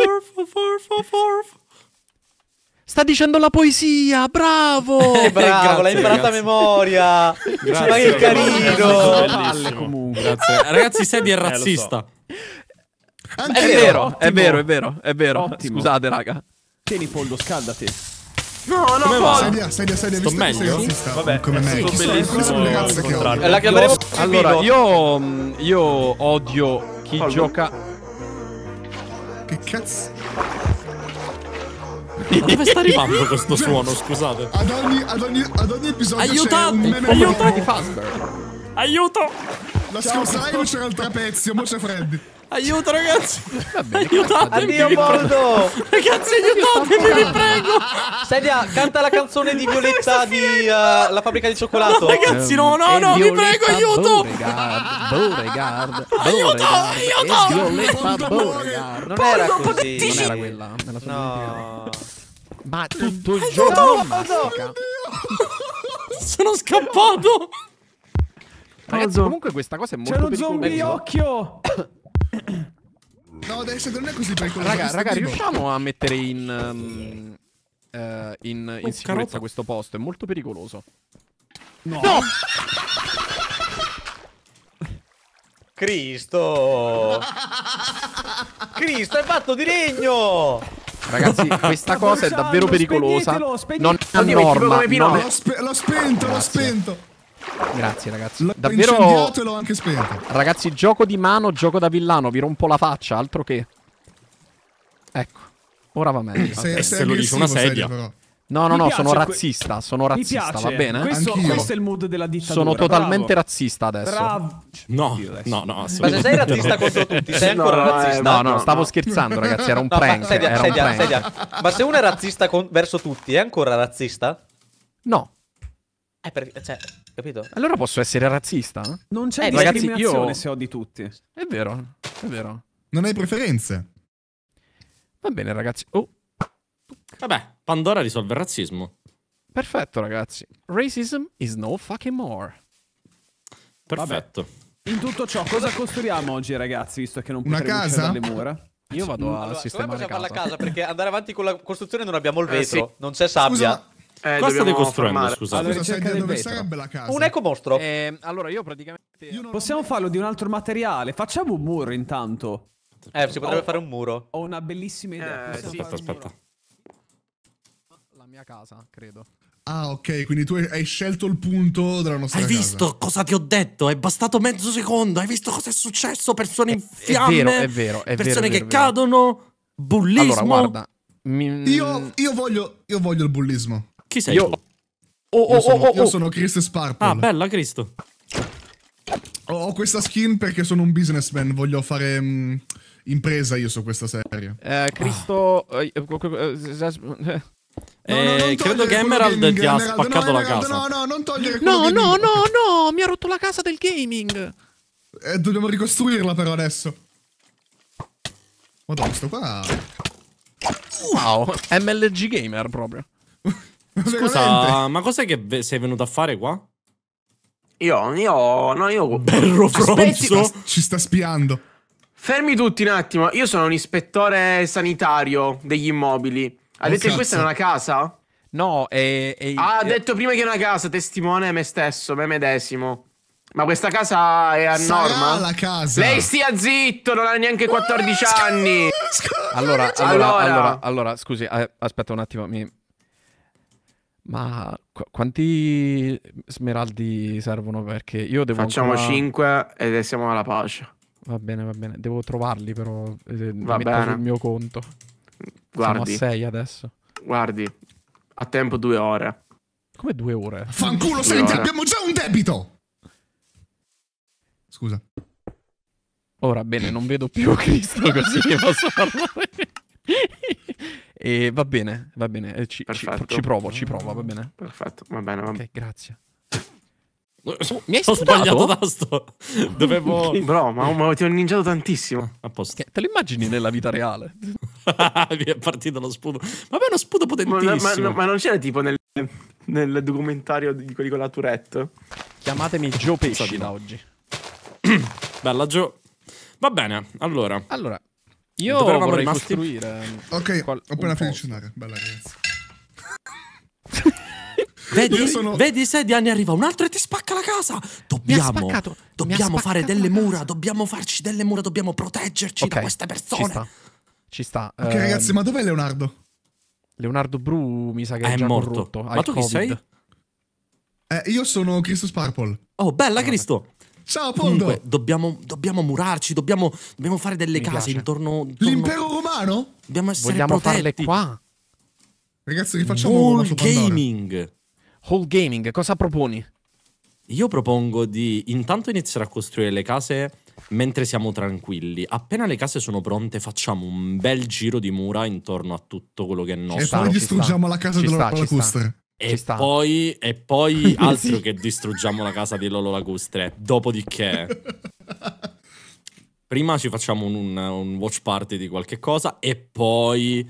Sta dicendo la poesia, bravo! Eh, bravo, l'hai imparata a memoria! grazie, ma che carino! Grazie. Ragazzi, Sebi è eh, razzista. Eh, so. è, vero, è vero, è vero, è vero, è vero. Scusate, raga. Tieni pollo, scaldati. No, no, Come va? Stai via, stai Sto meglio? Vabbè, come eh, me. Sto bellissimo ragazzo che odio. La chiameremo Allora, io mm, io odio chi Pollo. gioca Che cazzo? Ma dove sta arrivando questo suono, scusate? Ad ogni, ad ogni, ad ogni episodio Aiutate! c'è un meme Aiuto! Aiuto! La scorsa live c'era il trapezio, mo c'è Freddy. Aiuto ragazzi! Vabbè, aiutatemi! Addio Moldo! ragazzi aiutatemi, vi prego! Sedia, ah, canta la canzone di Violetta di uh, La fabbrica di cioccolato. No, ragazzi, no, no, no, vi prego, aiuto! Beauregard, Beauregard, aiuto, aiuto! Violetta Beauregard. Non era così, non era quella. Era no. Ma tutto il giorno Aiuto Sono scappato! Ragazzi, comunque questa cosa è molto C'è lo zombie occhio! No, adesso non è così pericoloso. Raga, raga riusciamo a mettere in, um, uh, in, in oh, sicurezza carota. questo posto? È molto pericoloso. No! no! Cristo! Cristo, è fatto di legno! Ragazzi, questa cosa è davvero pericolosa. Non è a norma. non è... L'ho, spe l'ho spento, l'ho spento. Grazie ragazzi. L'ho Davvero... e l'ho anche spento. Ragazzi, gioco di mano, gioco da villano. Vi rompo la faccia, altro che... Ecco, ora va meglio. Se, eh, se lo dice una sedia. no, no, no, sono razzista, sono razzista, va bene? Questo, questo, è il mood della dittatura. Sono totalmente Bravo. razzista adesso. Bravo. No, no, no, Ma se sei razzista contro tutti, sei ancora eh, no, razzista. No, no, no, stavo scherzando, ragazzi, era un no, prank. Ma, sedia, era sedia, prank. Sedia. ma se uno è razzista con... verso tutti, è ancora razzista? No. Eh, perché, cioè, capito? Allora posso essere razzista? Non c'è eh, discriminazione ragazzi, io... se odi tutti. È vero, è vero. Non hai preferenze. Va bene, ragazzi. Oh. Vabbè, Pandora risolve il razzismo. Perfetto, ragazzi. Racism is no fucking more. Perfetto. Vabbè. In tutto ciò, cosa costruiamo oggi, ragazzi, visto che non Una casa? dalle mura? Io vado a allora, sistemare casa. Come possiamo farla a casa? Perché andare avanti con la costruzione non abbiamo il eh, vetro, eh, sì. non c'è sabbia. Scusa. Eh, Cosa state costruendo, formare. scusate? Allora, stai dove sarebbe la casa? Un ecomostro. Eh, allora, io praticamente... Io Possiamo farlo di un altro materiale. Facciamo un muro intanto. Eh, si potrebbe oh. fare un muro. Ho una bellissima idea. Eh, sì. Aspetta, aspetta. La mia casa, credo. Ah, ok, quindi tu hai scelto il punto della nostra Hai casa. visto cosa ti ho detto? È bastato mezzo secondo. Hai visto cosa è successo? Persone in fiamme. È vero, è vero. È persone vero, che vero. cadono. Bullismo. Allora, guarda. Mi... Io, io, voglio, io voglio il bullismo. Chi sei io... tu? Oh, oh, io, sono, oh, oh, io oh. sono Chris Sparkle. Ah, bella, Cristo. Ho questa skin perché sono un businessman, voglio fare mh, mm, impresa io su questa serie. Eh, Cristo... Ah. Eh, eh, no, no, eh, credo che Emerald gaming. ti ha spaccato no, Emerald, la casa. No, no, non togliere No, no, no, no, mi ha rotto la casa del gaming. Eh, dobbiamo ricostruirla però adesso. Madonna, sto qua... Wow, MLG Gamer proprio. Scusa, ma cos'è che sei venuto a fare qua? Io, io, no, io. Berro Fronzo ci sta spiando. Fermi tutti un attimo. Io sono un ispettore sanitario degli immobili. Ha oh, detto cazzo. che questa è una casa? No, è. è ha è... detto prima che è una casa, testimone me stesso, me medesimo. Ma questa casa è a Sarà norma? la casa. Lei stia zitto, non ha neanche 14 eh, anni. Allora, allora, allora, allora, scusi, eh, aspetta un attimo, mi ma qu- quanti smeraldi servono? Perché io devo. Facciamo ancora... 5 e siamo alla pace. Va bene, va bene. Devo trovarli, però. Eh, va bene. sul mio conto. Guardi. Siamo a 6 adesso. Guardi, a tempo due ore. Come due ore? Fanculo, due senti, ore. abbiamo già un debito! Scusa. Ora, bene, non vedo più Cristo così, posso parlare. E va bene, va bene, eh, ci, ci, ci provo, ci provo, va bene. Perfetto, va bene. Va bene. Ok, grazie. Oh, mi hai Ho sbagliato tasto. Dovevo. Bro, ma, ma ti ho ninjato tantissimo. Ah, a posto. Che, te lo immagini nella vita reale? mi è partito lo spudo. Ma è uno spudo potentissimo. Ma, ma, ma non c'era tipo nel, nel, documentario di quelli con la Tourette? Chiamatemi Joe Pesci da oggi. Bella Joe. Va bene, allora. Allora, io vorrei costruire. Ok, eh, Qual- ho appena finito di cenare. Bella ragazzi. Vedi, sono... vedi, se di anni arriva un altro e ti spacca la casa. Dobbiamo, dobbiamo fare delle mura, dobbiamo farci delle mura, dobbiamo proteggerci okay. da queste persone. Ci sta. Ci sta. Ok, eh, ragazzi, ma dov'è Leonardo? Leonardo Bru mi sa che è, è morto. Corrotto, ma tu COVID. chi sei? Eh, io sono Cristo Sparpol. Oh, bella ah, Cristo. Ciao Poldo! Comunque, dobbiamo, dobbiamo murarci, dobbiamo, dobbiamo, fare delle Mi case piace. intorno, L'impero romano? Dobbiamo essere Vogliamo protetti. farle qua? Ragazzi, rifacciamo Whole gaming. Whole gaming, cosa proponi? Io propongo di intanto iniziare a costruire le case mentre siamo tranquilli. Appena le case sono pronte, facciamo un bel giro di mura intorno a tutto quello che è nostro. E poi distruggiamo la casa ci della palacustre. E poi, e poi altro sì. che distruggiamo la casa di Lolo Lacustre. Dopodiché, prima ci facciamo un, un, un, watch party di qualche cosa e poi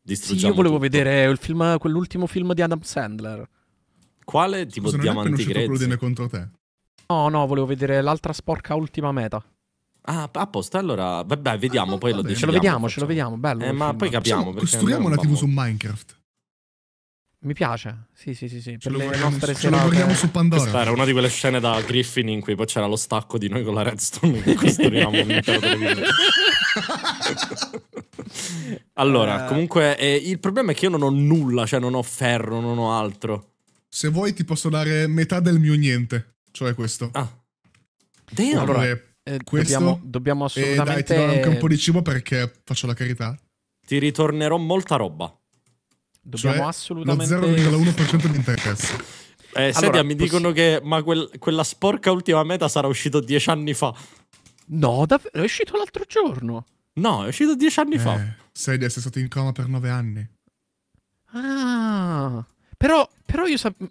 distruggiamo. Sì, io volevo tutto. vedere il film, quell'ultimo film di Adam Sandler. Quale tipo Scusa, diamanti grezzi? contro te. No, no, volevo vedere l'altra sporca ultima meta. Ah, a posto, allora, vabbè, vediamo, ah, poi vabbè. lo diciamo. Ce lo vediamo, facciamo. ce lo vediamo, bello. Eh, ma film. poi capiamo. Possiamo, costruiamo la TV su Minecraft. Mi piace, sì, sì, sì, sì. Ce per lo le vogliamo, nostre ce serate... lo vogliamo su Pandora. Questa era una di quelle scene da Griffin in cui poi c'era lo stacco di noi con la Redstone che costruiamo un allora, uh... comunque, eh, il problema è che io non ho nulla, cioè non ho ferro, non ho altro. Se vuoi ti posso dare metà del mio niente, cioè questo. Ah. Damn. Allora, eh, questo dobbiamo, dobbiamo assolutamente... E dai, ti do anche un po' di cibo perché faccio la carità. Ti ritornerò molta roba. Dobbiamo cioè, assolutamente... Lo 0,1% di interesse. Eh, allora, sedia, mi dicono che ma quel, quella sporca ultima meta sarà uscita dieci anni fa. No, davvero? È uscito l'altro giorno. No, è uscito dieci anni eh, fa. Sedia, sei stato in coma per nove anni. Ah, però, però io sapevo...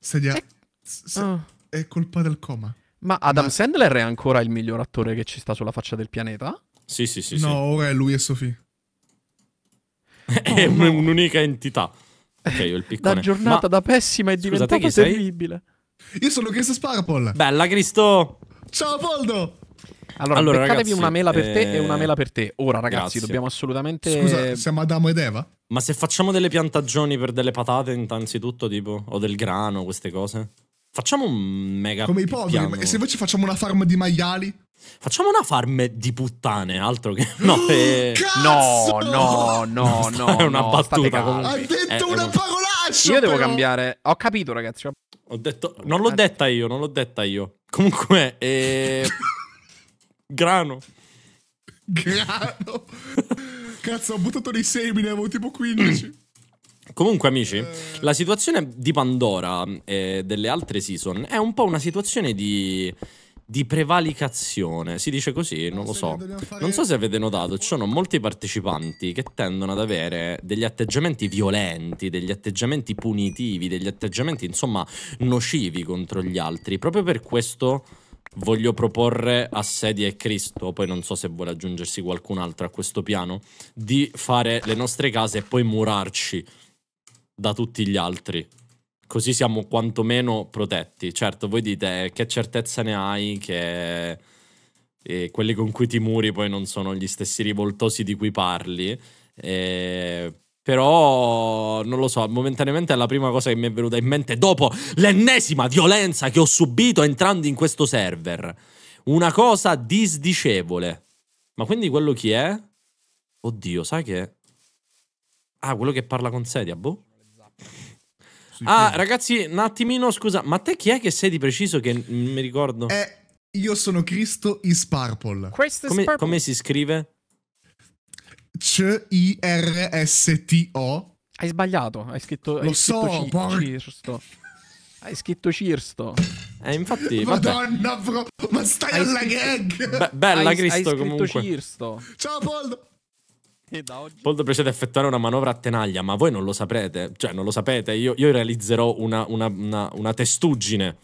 Sedia, è... Se... Oh. è colpa del coma. Ma Adam ma... Sandler è ancora il miglior attore che ci sta sulla faccia del pianeta? Sì, sì, sì. No, sì. ora è lui e Sophie è eh, oh, un'unica entità. Okay, io il piccone. La giornata Ma... da pessima è diventata Scusate, terribile. Sei? Io sono Chris Sparapol. Bella, Cristo. Ciao, Poldo. Allora, allora beccatevi una mela per te e una eh, mela per te. Ora, ragazzi, Grazie. dobbiamo assolutamente. Scusa, siamo Adamo ed Eva? Ma se facciamo delle piantagioni per delle patate, innanzitutto, tipo, o del grano, queste cose. Facciamo un mega. Come i poveri, se invece facciamo una farm di maiali. Facciamo una farm di puttane, altro che... No, eh... eh no, no, no, no. È una no, battuta comunque. Ha detto è, eh, una eh, parolaccia! Io devo però. cambiare... Ho capito, ragazzi. Ho detto... Non l'ho detta io, non l'ho detta io. Comunque, eh... Grano. Grano. Cazzo, ho buttato dei semi, ne avevo tipo 15. Comunque, amici, eh... la situazione di Pandora e delle altre season è un po' una situazione di di prevalicazione. Si dice così, non lo so. Non so se avete notato, ci sono molti partecipanti che tendono ad avere degli atteggiamenti violenti, degli atteggiamenti punitivi, degli atteggiamenti, insomma, nocivi contro gli altri. Proprio per questo voglio proporre a Sedia e Cristo, poi non so se vuole aggiungersi qualcun altro a questo piano, di fare le nostre case e poi murarci da tutti gli altri così siamo quantomeno protetti. Certo, voi dite eh, che certezza ne hai che eh, quelli con cui ti muri poi non sono gli stessi rivoltosi di cui parli. Eh, però non lo so, momentaneamente è la prima cosa che mi è venuta in mente dopo l'ennesima violenza che ho subito entrando in questo server. Una cosa disdicevole. Ma quindi quello chi è? Oddio, sai che... Ah, quello che parla con Sedia, boh? Ah, film. ragazzi, un attimino, scusa, ma te chi è che sei di preciso che mi ricordo? È eh, io sono Cristo is Purple. Questo come, come si scrive? C-I-R-S-T-O. Hai sbagliato, hai scritto... Lo hai so, scritto por... Cirsto. Hai scritto Cirsto. Eh, infatti, Madonna, vabbè. bro, ma stai hai alla scritto... gag! Be bella, hai, Cristo, hai comunque. Cirsto. Ciao, Poldo! Oggi... Poldo procede ad effettuare una manovra a tenaglia, ma voi non lo saprete, cioè non lo sapete, io, io realizzerò una, una, una, una, testuggine,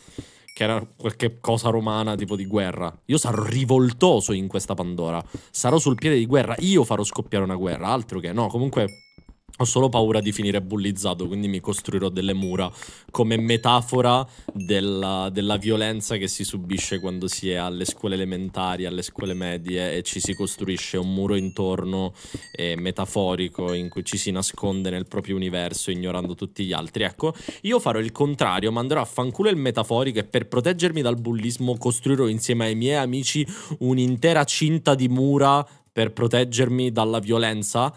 che era qualche cosa romana tipo di guerra. Io sarò rivoltoso in questa Pandora, sarò sul piede di guerra, io farò scoppiare una guerra, altro che no, comunque ho solo paura di finire bullizzato, quindi mi costruirò delle mura come metafora della, della, violenza che si subisce quando si è alle scuole elementari, alle scuole medie e ci si costruisce un muro intorno eh, metaforico in cui ci si nasconde nel proprio universo ignorando tutti gli altri. Ecco, io farò il contrario, manderò a fanculo il metaforico e per proteggermi dal bullismo costruirò insieme ai miei amici un'intera cinta di mura per proteggermi dalla violenza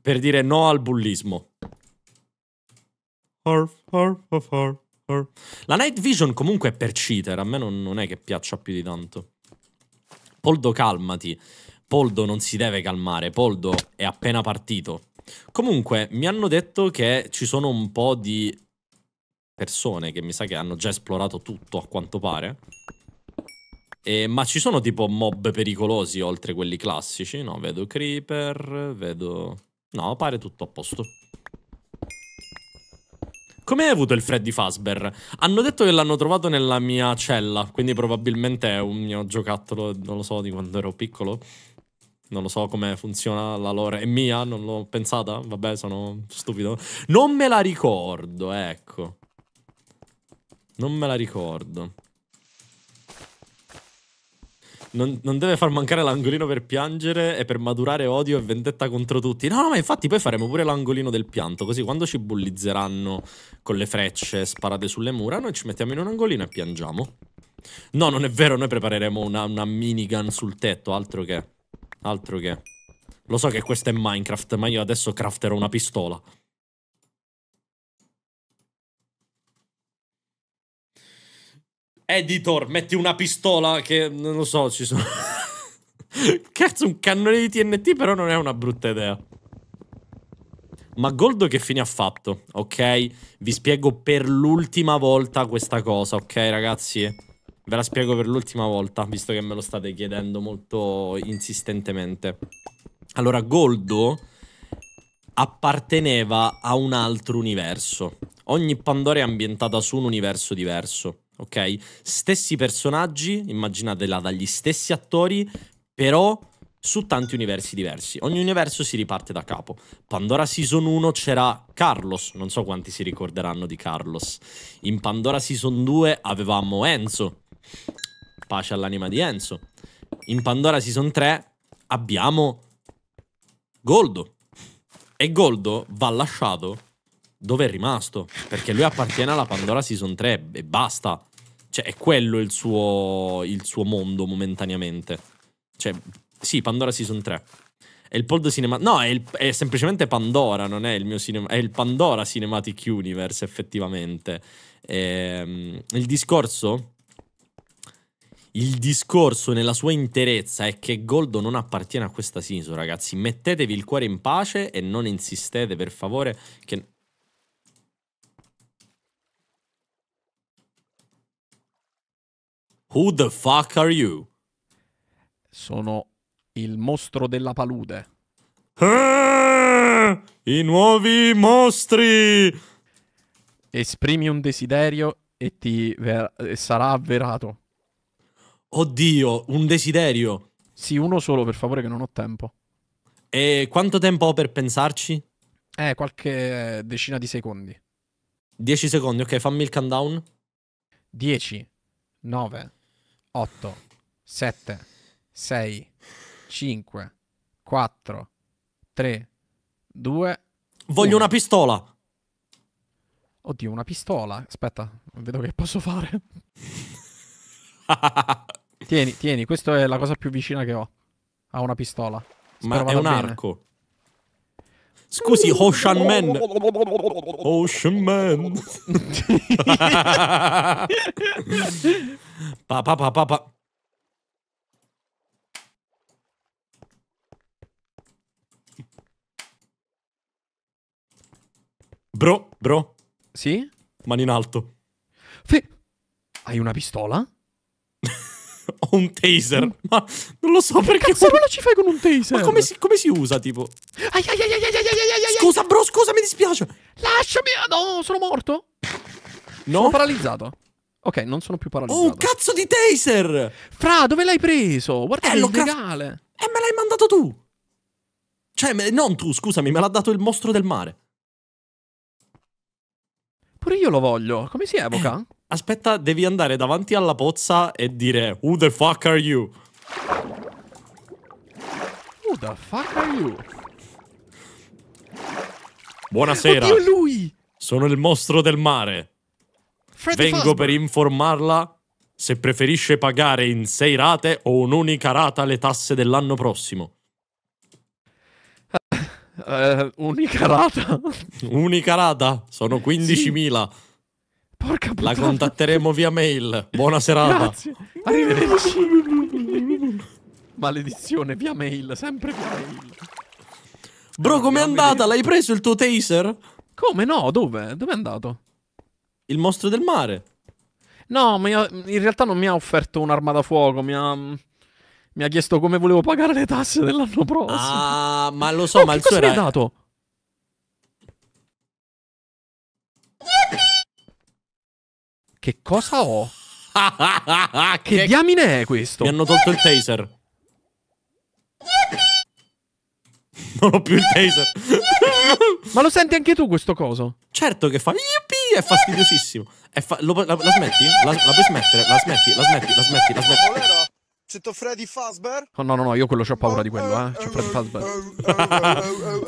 per dire no al bullismo. La night vision comunque è per cheater, a me non, non è che piaccia più di tanto. Poldo calmati. Poldo non si deve calmare, Poldo è appena partito. Comunque, mi hanno detto che ci sono un po' di persone che mi sa che hanno già esplorato tutto, a quanto pare. E, ma ci sono tipo mob pericolosi oltre quelli classici, no? Vedo creeper, vedo... No, pare tutto a posto. Come hai avuto il Freddy Fazbear? Hanno detto che l'hanno trovato nella mia cella, quindi probabilmente è un mio giocattolo, non lo so, di quando ero piccolo. Non lo so come funziona la lore. È mia? Non l'ho pensata? Vabbè, sono stupido. Non me la ricordo, ecco. Non me la ricordo non, non, deve far mancare l'angolino per piangere e per maturare odio e vendetta contro tutti. No, no, ma infatti poi faremo pure l'angolino del pianto, così quando ci bullizzeranno con le frecce sparate sulle mura, noi ci mettiamo in un angolino e piangiamo. No, non è vero, noi prepareremo una, una minigun sul tetto, altro che... Altro che... Lo so che questo è Minecraft, ma io adesso crafterò una pistola. editor, metti una pistola che non lo so, ci sono. Cazzo, un cannone di TNT però non è una brutta idea. Ma Goldo che fine ha fatto? Ok, vi spiego per l'ultima volta questa cosa, ok ragazzi? Ve la spiego per l'ultima volta, visto che me lo state chiedendo molto insistentemente. Allora, Goldo apparteneva a un altro universo. Ogni Pandora è ambientata su un universo diverso ok? Stessi personaggi, immaginatela dagli stessi attori, però su tanti universi diversi. Ogni universo si riparte da capo. Pandora Season 1 c'era Carlos, non so quanti si ricorderanno di Carlos. In Pandora Season 2 avevamo Enzo. Pace all'anima di Enzo. In Pandora Season 3 abbiamo Goldo. E Goldo va lasciato dove è rimasto? Perché lui appartiene alla Pandora Season 3 e basta. Cioè, è quello il suo, il suo mondo momentaneamente. Cioè, sì, Pandora Season 3. È il Pold Cinema... No, è, il, è, semplicemente Pandora, non è il mio cinema... È il Pandora Cinematic Universe, effettivamente. Ehm, il discorso... Il discorso nella sua interezza è che Goldo non appartiene a questa season, ragazzi. Mettetevi il cuore in pace e non insistete, per favore, che Who the fuck are you? Sono il mostro della palude. Ah, I nuovi mostri! Esprimi un desiderio e ti ver sarà avverato. Oddio, un desiderio. Sì, uno solo, per favore, che non ho tempo. E quanto tempo ho per pensarci? Eh, qualche decina di secondi. 10 secondi, ok, fammi il countdown. 10, 9, 8, 7, 6, 5, 4, 3, 2. Voglio uno. una pistola. Oddio, una pistola. Aspetta, vedo che posso fare. tieni, tieni, questa è la cosa più vicina che ho. A una pistola. Spero Ma è un bene. arco. Scusi, Ocean Man. Ocean Man. pa, pa, pa, pa, pa. Bro, bro. Sì? Mani in alto. Fe- Hai una pistola? ho un taser. Ma non lo so perché. Ma come lo ci fai con un taser? Ma come si, come si usa, tipo? Ai, ai, ai, ai, ai, ai, ai, scusa, bro, scusa, mi dispiace. Lasciami. Ah, no, sono morto. No. Sono paralizzato. Ok, non sono più paralizzato. Oh, un cazzo di taser! Fra, dove l'hai preso? Guarda, eh, è illegale. E eh, me l'hai mandato tu. Cioè, me, non tu, scusami, me l'ha dato il mostro del mare. Pure io lo voglio. Come si evoca? Eh. Aspetta, devi andare davanti alla pozza e dire Who the fuck are you? Who the fuck are you? Buonasera. Oddio, lui! Sono il mostro del mare. Freddy Vengo Fazbear. per informarla se preferisce pagare in sei rate o un'unica rata le tasse dell'anno prossimo. Uh, unica rata? unica rata? Sono 15.000. Sì. Porca puttana. La contatteremo via mail. Buona serata. Grazie. Arrivederci. Maledizione, via mail, sempre via mail. Bro, com'è andata? L'hai preso il tuo taser? Come no? Dove? Dove è andato? Il mostro del mare. No, ma io, in realtà non mi ha offerto un'arma da fuoco, mi ha... Mi ha chiesto come volevo pagare le tasse dell'anno prossimo. Ah, ma lo so, oh, ma il suo era... dato? Che cosa ho? che, che diamine è questo? Mi hanno tolto il taser. non ho più il taser. Ma lo senti anche tu questo coso? Certo che fa. è fastidiosissimo. È fa lo, la, la, smetti? La, la, puoi smettere? La smetti, la smetti, la smetti, la smetti. Volero, c'è Freddy Fazbear? Oh, no, no, no, io quello c'ho paura di quello, eh. C'ho Freddy Fazbear.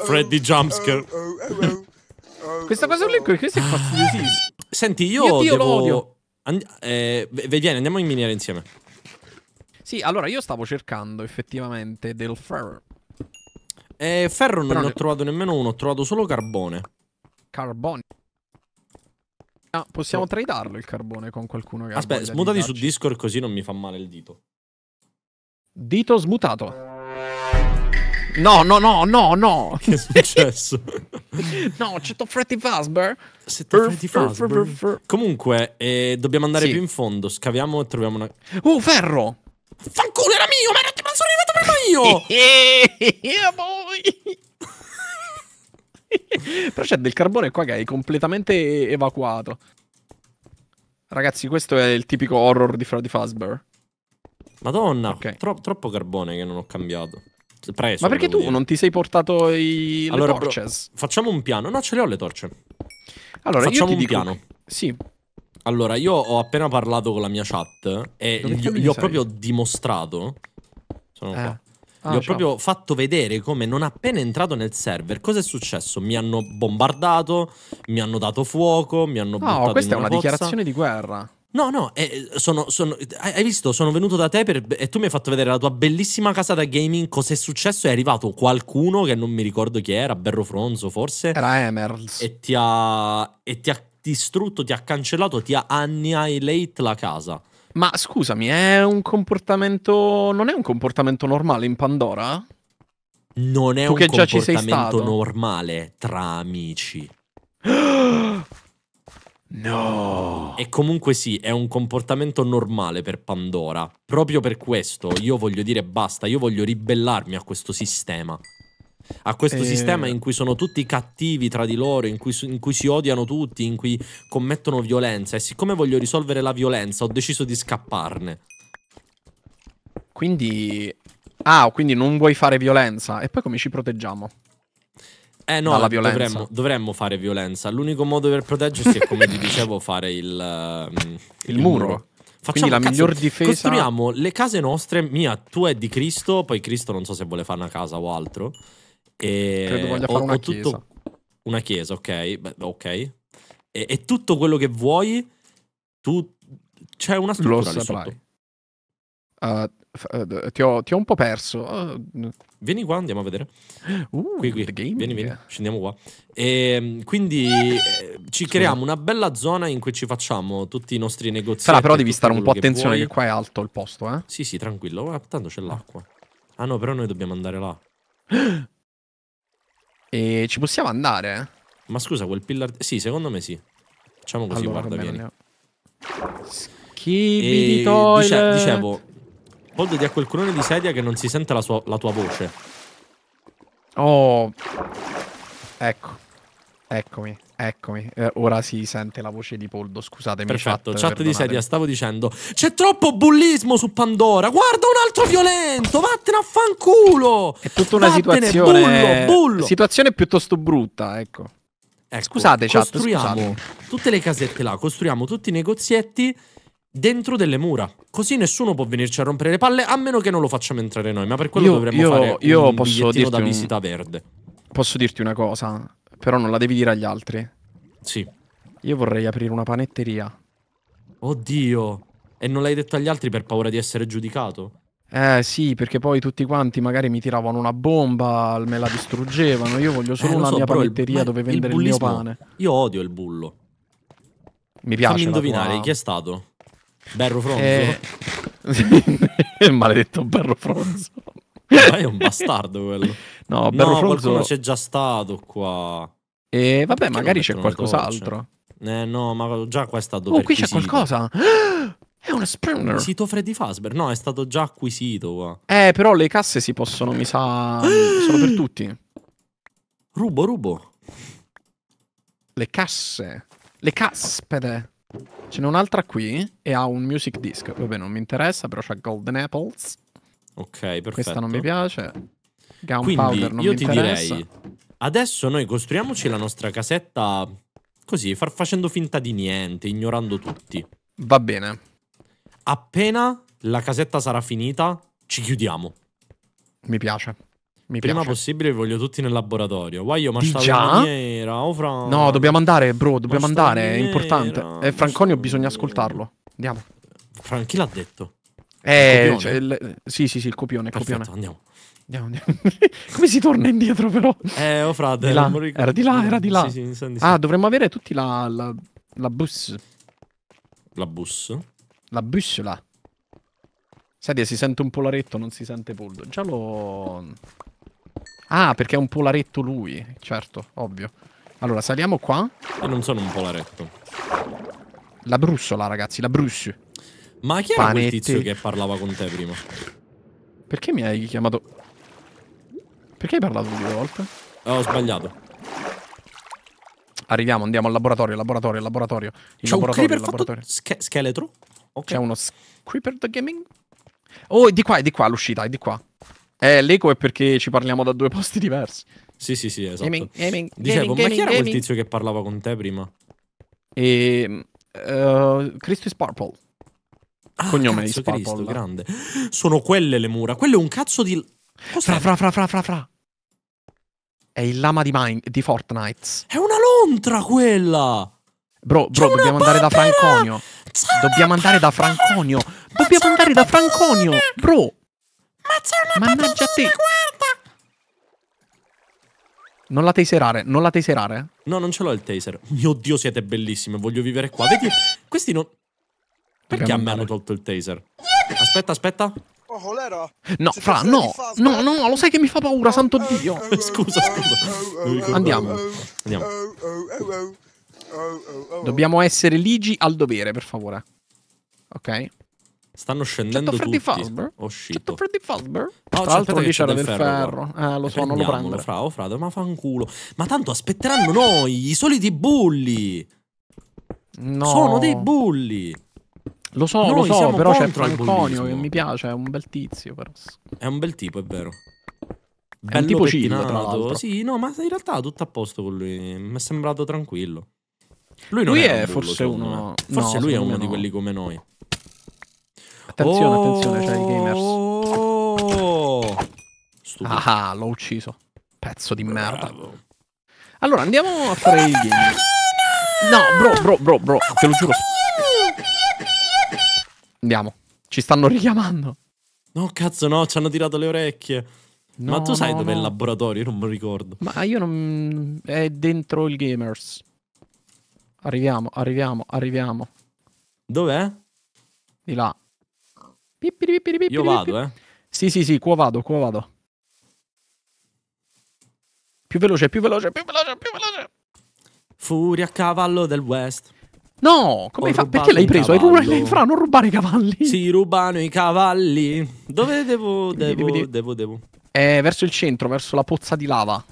Freddy Jumpscare. Questa cosa lì, questo è fastidiosissimo. Senti, io, io, devo... lo odio. And- eh, vieni, andiamo in miniera insieme. Sì, allora io stavo cercando effettivamente del ferro. Eh, ferro non Però ne ho ne... trovato nemmeno uno, ho trovato solo carbone. Carbone. Ah, possiamo oh. tradarlo il carbone con qualcuno che Aspetta, smutati su Discord così non mi fa male il dito. Dito smutato. No, no, no, no, no. Che è successo? no, c'è Top Freddy Fazbear. Comunque, eh, dobbiamo andare sì. più in fondo. Scaviamo e troviamo una. Oh, ferro! Fanculo, era mio! Ma, era... ma sono arrivato prima io! Però c'è del carbone qua che hai completamente evacuato. Ragazzi, questo è il tipico horror di Freddy Fazbear. Madonna, okay. tro troppo carbone che non ho cambiato preso. Ma perché tu dire. non ti sei portato i... allora, le torce? facciamo un piano. No, ce le ho le torce. Allora, facciamo un piano. Che... Sì. Allora, io ho appena parlato con la mia chat e gli, gli ho proprio dimostrato. Sono eh. qua. Ah, gli ho ciao. proprio fatto vedere come non appena entrato nel server, cosa è successo? Mi hanno bombardato, mi hanno dato fuoco, mi hanno no, buttato No, questa è una, una dichiarazione di guerra. No, no, eh, sono, sono, hai visto, sono venuto da te per, e tu mi hai fatto vedere la tua bellissima casa da gaming, cos'è successo è arrivato qualcuno che non mi ricordo chi era, Berro Fronzo forse. Era Emeralds. E ti ha, e ti ha distrutto, ti ha cancellato, ti ha annihilate la casa. Ma scusami, è un comportamento... non è un comportamento normale in Pandora? Non è tu un comportamento normale tra amici. Cioè, No. E comunque sì, è un comportamento normale per Pandora. Proprio per questo io voglio dire basta, io voglio ribellarmi a questo sistema. A questo e... Eh. sistema in cui sono tutti cattivi tra di loro, in cui, in cui si odiano tutti, in cui commettono violenza. E siccome voglio risolvere la violenza, ho deciso di scapparne. Quindi... Ah, quindi non vuoi fare violenza. E poi come ci proteggiamo? Eh no, dalla eh, violenza. Dovremmo, dovremmo, fare violenza. L'unico modo per proteggersi è, come ti dicevo, fare il, uh, ehm, il, il muro. muro. Facciamo Quindi la cazzo, miglior difesa. Costruiamo le case nostre, mia, tua e di Cristo. Poi Cristo non so se vuole fare una casa o altro. E Credo voglia ho, fare una chiesa. Tutto... Una chiesa, ok. Beh, ok. E, e, tutto quello che vuoi, tu... C'è una struttura Lo lì saprai. sotto. Uh, ah, eh, ti, ho, ti, ho, un po' perso. Vieni qua, andiamo a vedere. Uh, qui, qui. Vieni, vieni, scendiamo qua. E, ehm, quindi eh, ci creiamo una bella zona in cui ci facciamo tutti i nostri negozi. Sarà, però devi stare un po' attenzione che, che, qua è alto il posto, eh? Sì, sì, tranquillo. Ah, tanto c'è l'acqua. Ah no, però noi dobbiamo andare là. E ci possiamo andare? Eh? Ma scusa, quel pillar... Sì, secondo me sì. Facciamo così, allora, guarda, vieni. Schifo toilet. Dice, dicevo, Molto di a quel clone di sedia che non si sente la, sua, la tua voce. Oh. Ecco. Eccomi, eccomi. Eh, ora si sente la voce di Poldo, scusatemi. Perfetto, chat, chat di sedia, stavo dicendo. C'è troppo bullismo su Pandora. Guarda un altro violento, vattene a fanculo. È tutta una vattene, situazione. Bullo, bullo. Situazione piuttosto brutta, ecco. ecco scusate, chat. Costruiamo scusate. tutte le casette là, costruiamo tutti i negozietti dentro delle mura. Così nessuno può venirci a rompere le palle, a meno che non lo facciamo entrare noi. Ma per quello io, dovremmo io, fare io un posso dirti da visita verde. Posso dirti una cosa, però non la devi dire agli altri. Sì. Io vorrei aprire una panetteria. Oddio. E non l'hai detto agli altri per paura di essere giudicato? Eh sì, perché poi tutti quanti magari mi tiravano una bomba, me la distruggevano. Io voglio solo eh, una so, mia panetteria il, dove vendere il, il, mio pane. Io odio il bullo. Mi piace. Fammi indovinare, tua... chi è stato? Berro Fronzo? Eh... Il maledetto Berro Fronzo. Ma è un bastardo quello. No, Berro no, Fronzo... c'è già stato qua. E eh, vabbè, Perché magari c'è qualcos'altro. Eh no, ma già qua è stato Oh, qui c'è qualcosa! È una Sprinter! Il sito Freddy Fazbear? No, è stato già acquisito qua. Eh, però le casse si possono, mi sa... sono per tutti. Rubo, rubo. Le casse. Le caspede. Ce n'è un'altra qui e ha un music disc. Vabbè, non mi interessa, però c'ha Golden Apples. Ok, perfetto. Questa non mi piace. Gunpowder non io mi ti interessa. direi, adesso noi costruiamoci la nostra casetta così, far, facendo finta di niente, ignorando tutti. Va bene. Appena la casetta sarà finita, ci chiudiamo. Mi piace. Mi Prima piace. possibile voglio tutti nel laboratorio. Guaglio, ma già? Maniera, oh fra... No, dobbiamo andare, bro, dobbiamo andare, è importante. E eh, Franconio sto... bisogna ascoltarlo. Andiamo. Fran, chi l'ha detto? Eh, cioè, il... sì, sì, sì, il copione, Perfetto, copione. andiamo. Andiamo, andiamo. Come si torna indietro, però? Eh, oh frate, di là. era di là, era di là. Sì, sì, ah, sì. dovremmo avere tutti la, la, la bus. La bus? La bussola. Senti, si sente un polaretto, non si sente poldo. Già lo... Ah, perché è un polaretto lui. Certo, ovvio. Allora, saliamo qua. Io non sono un polaretto. La brussola, ragazzi, la brussu. Ma chi era quel tizio che parlava con te prima? Perché mi hai chiamato... Perché hai parlato due volte? Eh, ho sbagliato. Arriviamo, andiamo al laboratorio, laboratorio, laboratorio. C'è un creeper laboratorio. Sch scheletro? Okay. C'è uno creeper the gaming? Oh, è di qua, è di qua l'uscita, è di qua. Eh, l'eco è perché ci parliamo da due posti diversi. Sì, sì, sì, esatto. Gaming, gaming, Dicevo, gaming, ma chi era quel tizio che parlava con te prima? E... Ehm, uh, eh, Cristo is Purple. Ah, Cognome cazzo, di Cristo, grande. Sono quelle le mura. Quello è un cazzo di... Cos'è? Fra, fra, fra, fra, fra, È il lama di, Mine, di Fortnite. È una lontra quella! Bro, bro, dobbiamo andare da Franconio. Dobbiamo andare da Franconio. Dobbiamo andare da Franconio. Bro, ma c'è una Mannaggia te. guarda! Non la taserare, non la taserare. No, non ce l'ho il taser. Mio Dio, siete bellissime, voglio vivere qua. Vedi, questi non... Perché a me hanno tolto il taser? Aspetta, aspetta. Oh, colera. No, fra, no, no, no, lo sai che mi fa paura, santo oh, Dio. Oh, oh, scusa, scusa. Andiamo. Andiamo. Dobbiamo essere ligi al dovere, per favore. Ok. Stanno scendendo C'è tutti. Falber. Oh, C'è Freddy Fazbear. Oh, Tra l'altro lì c'era del ferro. ferro. Eh, lo so, non lo prendo. Fra, oh, fra, ma fanculo. Ma tanto aspetteranno noi, i soliti bulli. No. Sono dei bulli. Lo so, noi lo so, però c'è Franconio che mi piace, è un bel tizio però. È un bel tipo, è vero. Bello è un tipo civico, Sì, no, ma in realtà tutto a posto con lui. Mi è sembrato tranquillo. Lui non lui è, un bullo, forse uno. Forse no, lui è uno di quelli come noi. Attenzione, oh! attenzione, c'è i gamers. Oh! Ah, l'ho ucciso. Pezzo di Bravo. merda. Allora, andiamo a fare il gamers. No, bro, bro, bro, bro, te lo giuro. Andiamo. Ci stanno richiamando. No, cazzo, no, ci hanno tirato le orecchie. No, Ma tu sai no, dov'è no. il laboratorio? Io non mi ricordo. Ma io non... È dentro il gamers. Arriviamo, arriviamo, arriviamo. Dov'è? Di là. Io vado, eh. Sì, sì, sì, qua vado, qua vado. Più veloce, più veloce, più veloce, più veloce. Furia a cavallo del West. No, come fa? Perché l'hai preso? Hai rubato, fra, non rubare i cavalli. Si rubano i cavalli. Dove devo, devo, devo, devo? Eh, verso il centro, verso la pozza di lava.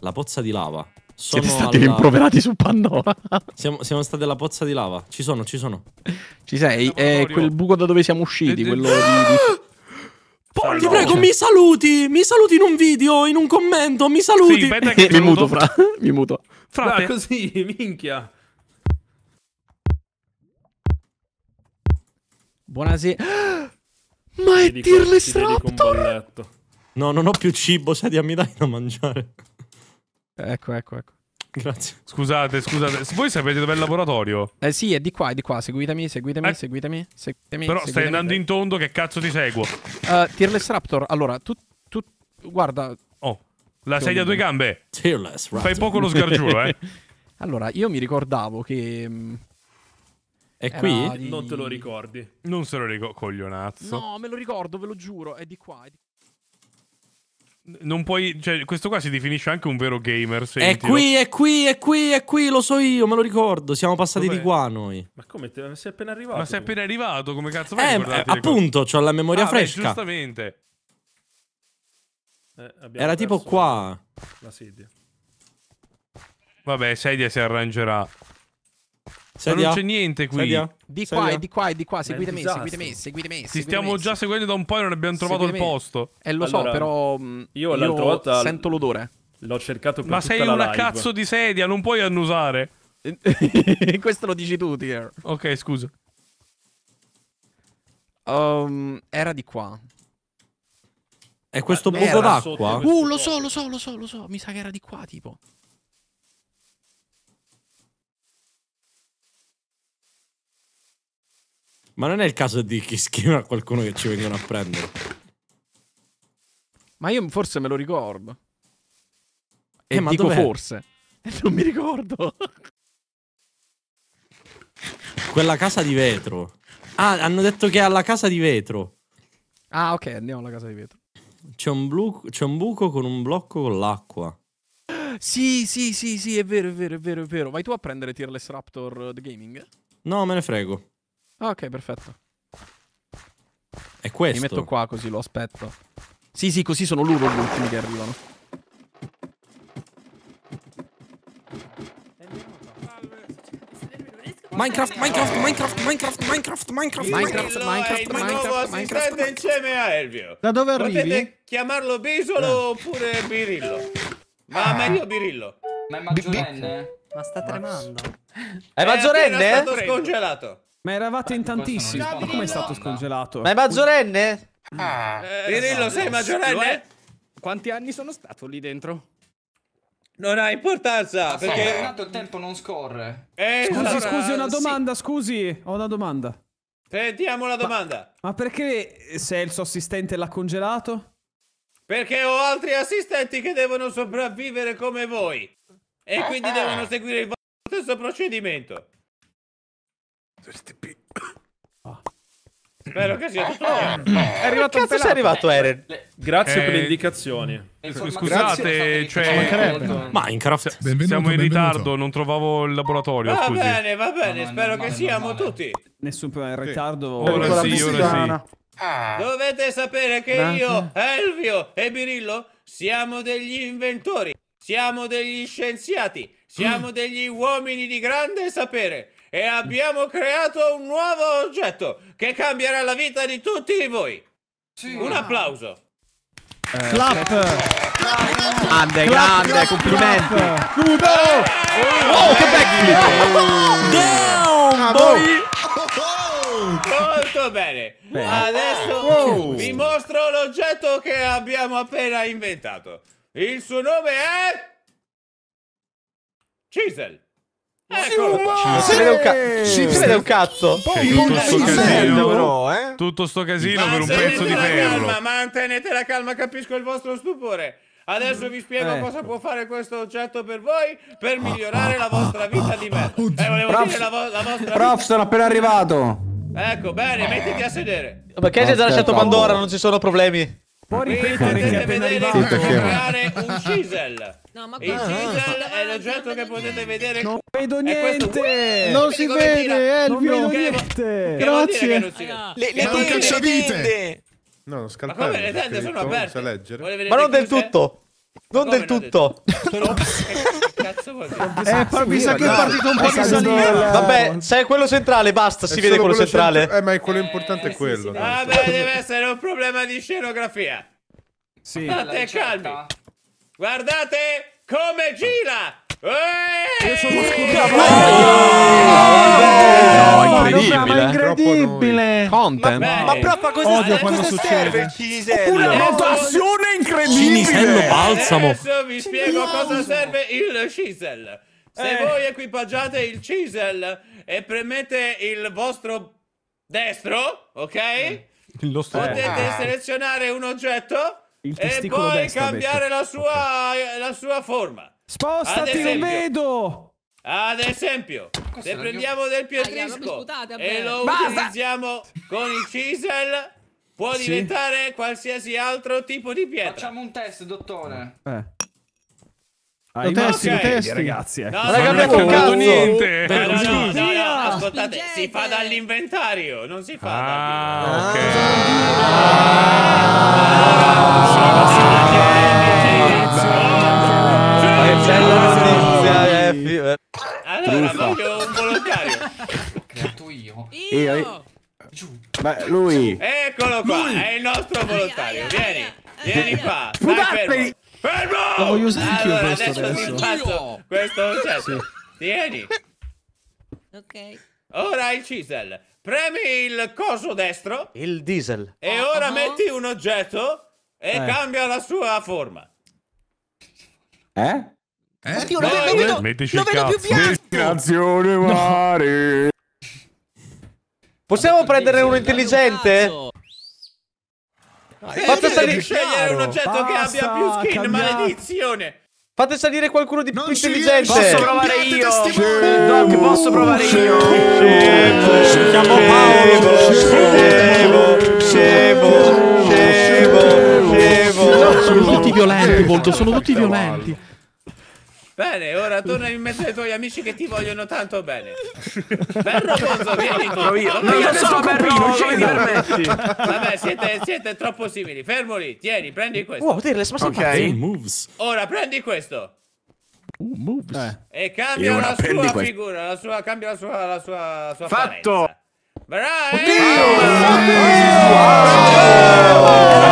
La pozza di lava? Sono Siete stati alla... rimproverati su Pandora. Siamo, siamo, stati alla pozza di lava. Ci sono, ci sono. Ci sei? È quel buco da dove siamo usciti. quello di... di... ti prego, mi saluti! Mi saluti in un video, in un commento, mi saluti! Sì, beh, mi muto, fra. Mi muto. Fra, fra così, minchia. Buonasera. Ma è Tirless Raptor! No, non ho più cibo, cioè, dammi dai da mangiare. Ecco, ecco, ecco. Grazie. Scusate, scusate. Voi sapete dov'è il laboratorio? Eh sì, è di qua, è di qua. Seguitemi, seguitemi, eh. seguitemi, seguitemi. Però seguitemi. stai andando in tondo, che cazzo ti seguo? Uh, Tearless Raptor, allora, tu, tu guarda... Oh, la sedia a due gambe. Tearless Raptor. Fai poco lo sgargiulo, eh. allora, io mi ricordavo che... Mm, è qui? Di... Non te lo ricordi. Non se lo ricordo, coglionazzo. No, me lo ricordo, ve lo giuro, è di qua, è di qua non puoi. Cioè, questo qua si definisce anche un vero gamer. Sentilo. È qui, è qui, è qui, è qui, lo so io, me lo ricordo. Siamo passati Dov'è? di qua noi. Ma come? Te, sei appena arrivato? Ma sei appena arrivato, come cazzo fai? Eh, eh appunto, ho la memoria ah, fresca. Beh, giustamente. Eh, Era tipo qua. La sedia. Vabbè, sedia si arrangerà. Sedia. non c'è niente qui. Sedia. Di qua e di qua e di qua. Seguitemi, seguitemi, seguitemi. Ti stiamo già seguendo da un po' e non abbiamo trovato seguitemi. il posto. Eh, lo allora, so, però. Io, mm, io l'altra volta. Sento l'odore. L'ho cercato per Ma sei una live. cazzo di sedia, non puoi annusare. Questo lo dici tu, Tier. Ok, scusa. Um, era di qua. È questo ah, buco d'acqua? Uh, lo so, lo so, lo so, lo so. Mi sa che era di qua, tipo. Ma non è il caso di chi scriva a qualcuno che ci vengono a prendere. Ma io forse me lo ricordo. Eh, e eh, dico forse. E non mi ricordo. Quella casa di vetro. Ah, hanno detto che è alla casa di vetro. Ah, ok, andiamo alla casa di vetro. C'è un, un, buco con un blocco con l'acqua. Sì, sì, sì, sì, è vero, è vero, è vero, è vero. Vai tu a prendere Tireless Raptor eh, The Gaming? No, me ne frego ok, perfetto. È questo. Mi metto qua così lo aspetto. Sì, sì, così sono loro gli ultimi che arrivano. Minecraft, Minecraft, Minecraft, Minecraft, Minecraft, Minecraft, Minecraft, Minecraft, Minecraft, Minecraft, insieme a Elvio. Da dove arrivi? Potete chiamarlo Bisolo oppure Birillo. Ma meglio Birillo. Ma è maggiorenne? Ma sta tremando. È maggiorenne? È stato scongelato. Ma eravate in tantissimi. Ma come è stato scongelato? Ma è maggiorenne? Ah, Pirillo, eh, sei maggiorenne? Quanti anni sono stato lì dentro? Non ha importanza, ah, perché... Tanto il tempo non scorre. Eh, eh scusi, allora, scusi, una domanda, sì. scusi. Ho una domanda. Sentiamo la domanda. Ma, ma perché se il suo assistente l'ha congelato? Perché ho altri assistenti che devono sopravvivere come voi. E quindi eh, eh. devono seguire il vostro stesso procedimento. Oh. Spero che sia tutto eh, È arrivato che cazzo sei arrivato, Eren? Grazie eh, per le eh, indicazioni. Eh, scusate, cioè... Molto... Minecraft. Benvenuto, Siamo in benvenuto. ritardo, non trovavo il laboratorio. Va scusi. bene, va bene, no, spero no, che no, siamo tutti. Nessun problema, in ritardo. Sì. Ora sì, ora sì. Ah. Dovete sapere che io, Elvio e Birillo siamo degli inventori, siamo degli scienziati, siamo mm. degli uomini di grande sapere e abbiamo creato un nuovo oggetto che cambierà la vita di tutti voi. Sì. Un applauso. Eh, clap. clap. Grande, clap, grande, clap, complimenti. Cudo. Eh! Oh, che backflip. Damn, boy. Molto bene. bene. Adesso oh. vi mostro l'oggetto che abbiamo appena inventato. Il suo nome è... Chisel. Ci eh, crede ecco. un, ca- ci crede un cazzo. Poi tutto sto casino, però, eh? tutto sto casino per un pezzo di ferro. Calma, mantenete la calma, capisco il vostro stupore. Adesso vi spiego eh. cosa può fare questo oggetto per voi per migliorare la vostra vita di me. Eh, volevo prof, dire la, vo- la vostra Prof, vita. sono appena arrivato. Ecco, bene, mettiti a sedere. Perché hai già lasciato Pandora, non ci sono problemi. Puoi ripetere che è appena Creare un chisel. No, ma il sigel ah, è l'oggetto che potete vedere. Non vedo niente. Non si vede, eh, non vedo niente. Grazie. Le tende. No, non scalpare. le tende sono aperte? Ma non del tutto. Non del tutto. Sono... Eh, cazzo vuoi dire? Eh, mi sa che è partito un po' di salire. Vabbè, sei quello centrale, basta, si vede quello centrale. Eh, ma quello importante è quello. Eh, Vabbè, deve essere un problema di scenografia. Sì. State calmi. Guardate come gira! Eeeh! Io sono scusato! No, incredibile! Eh. incredibile! Content! Ma, ma proprio cosa, Odio quando cosa succede? serve Una rotazione incredibile! Cinisello balsamo! Adesso vi spiego cosa serve il chisel. Se eh. voi equipaggiate il chisel e premete il vostro destro, ok? Il Potete eh. selezionare un oggetto il testicolo e poi destra, cambiare la sua, okay. Eh, la sua forma. Spostati, esempio, non vedo! Ad esempio, se prendiamo del ah, pietrisco e lo Basta. utilizziamo con il chisel, può sì. diventare qualsiasi altro tipo di pietra. Facciamo un test, dottore. Eh. Ah, lo testi, okay, lo testi. Ragazzi, ecco. no, non abbiamo cambiato niente. No, no, no, no, ascoltate, si fa dall'inventario, non si fa ah, dal... Che bella Allora, voglio un volontario. Creato io. Io. Giù. lui. Eccolo qua, è il nostro volontario. Vieni, vieni qua. Vai fermo. Fermo! Lo voglio usare anch'io questo adesso. adesso. Questo certo. sì. Tieni. Ok. Ora il chisel. Premi il coso destro. Il diesel. E oh, ora oh. metti un oggetto e eh. cambia la sua forma. Eh? Eh? Oddio, lo, vedo, lo vedo, lo vedo più bianco. Destinazione mare. No. Possiamo prendere uno intelligente? Ah, eh, Fate Fate eh, salire- eh, scegliere un oggetto che abbia più skin, maledizione. Fate salire qualcuno di più Non ci intelligente. Posso provare io? Doc, posso provare io? Scemo, Mi chiamo Paolo. Scemo, scemo, scemo, scemo. Sono tutti violenti, Volto, sono tutti violenti. Bene, ora torna in mezzo ai tuoi amici che ti vogliono tanto bene. Berro Bonzo, vieni tu. Io. Non, non lo so, Berro, non mi permetti. Vabbè, siete, siete, troppo simili. Fermo lì, tieni, prendi questo. Oh, Tireless, ma sei okay. moves. Ora, prendi questo. Uh, moves. Eh. E cambia la sua questo. figura, la sua, cambia la sua, la sua, la sua Fatto! Apparenza. Bravo! Oddio! Oddio!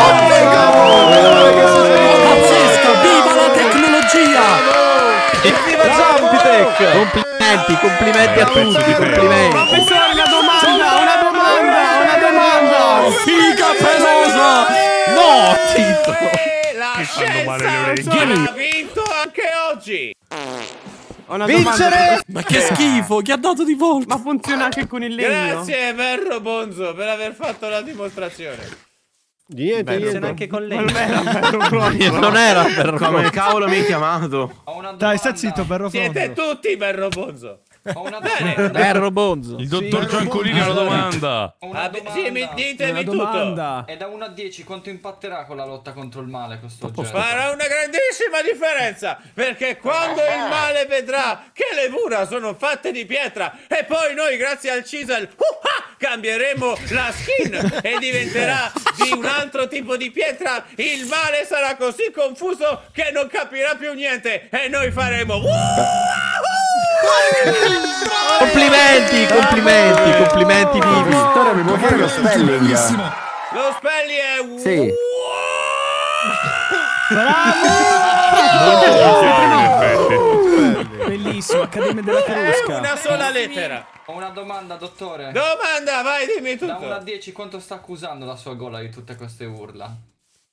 Oddio! Oddio! Oddio! Oddio! Oddio! Oddio! Oddio! Oddio! Oddio! Oddio! Evviva Zampitec! Complimenti, complimenti a tutti, complimenti. Professore, una domanda, una domanda, una domanda! Figa pelosa! No, Tito! La scienza ha vinto anche oggi! Vincere! Ma che schifo, che ha dato di volta! Ma funziona anche con il legno! Grazie Verro Bonzo per aver fatto la dimostrazione! Niente, niente. anche con lei. Non era per Ronzo. Come cavolo mi hai chiamato? Dai, sta zitto, Berro Fonzo. Siete tutti Berro Fonzo. Ho una domanda. Berro Bonzo. Il dottor sì, Giancolini ha una domanda. Sì, mi ditemi tutto. E da 1 a 10 quanto impatterà con la lotta contro il male questo oggetto? Farà una grandissima differenza, perché quando il eh. male vedrà che le mura sono fatte di pietra e poi noi grazie al Cisel uh, cambieremo la skin e diventerà di un altro tipo di pietra, il male sarà così confuso che non capirà più niente e noi faremo... complimenti, complimenti, complimenti vivi. lo spelling? Lo spelling è... Sì. Bravo! Bellissimo, Accademia della eh, Crusca. una sola lettera. Ho una domanda, dottore. Domanda, vai, dimmi tutto. Da 1 a 10 quanto sta accusando la sua gola di tutte queste urla?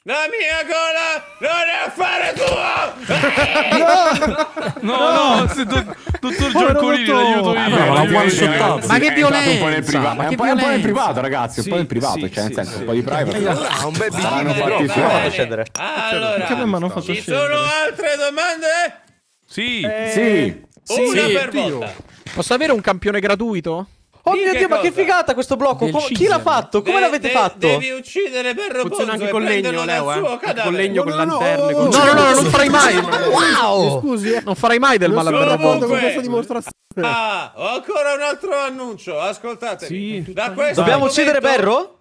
La mia gola non è affare tuo! no, no, no, se do, dottor Giancolini l'aiuto ah, io. Ma, un po' insultato. Ma che violenza! Ma è un po' nel privato, ragazzi, un po' nel privato, cioè nel senso, un po' di private. Ha un bel bicchiere. Allora, ci sono altre domande? Sì. Eh, sì. Una sì. per volta. Posso avere un campione gratuito? Oh mio dio, ma che figata questo blocco! Del Chi l'ha fatto? Come l'avete fatto? Devi uccidere per Bonzo Funziona anche con legno, Leo, eh. Con legno, con lanterne. No, no, no, non farai mai. Eh. Wow! Scusi, eh. Non farai mai del male a Bonzo con questa dimostrazione. Ah, ho ancora un altro annuncio. Ascoltate. Sì. Dobbiamo uccidere Berro?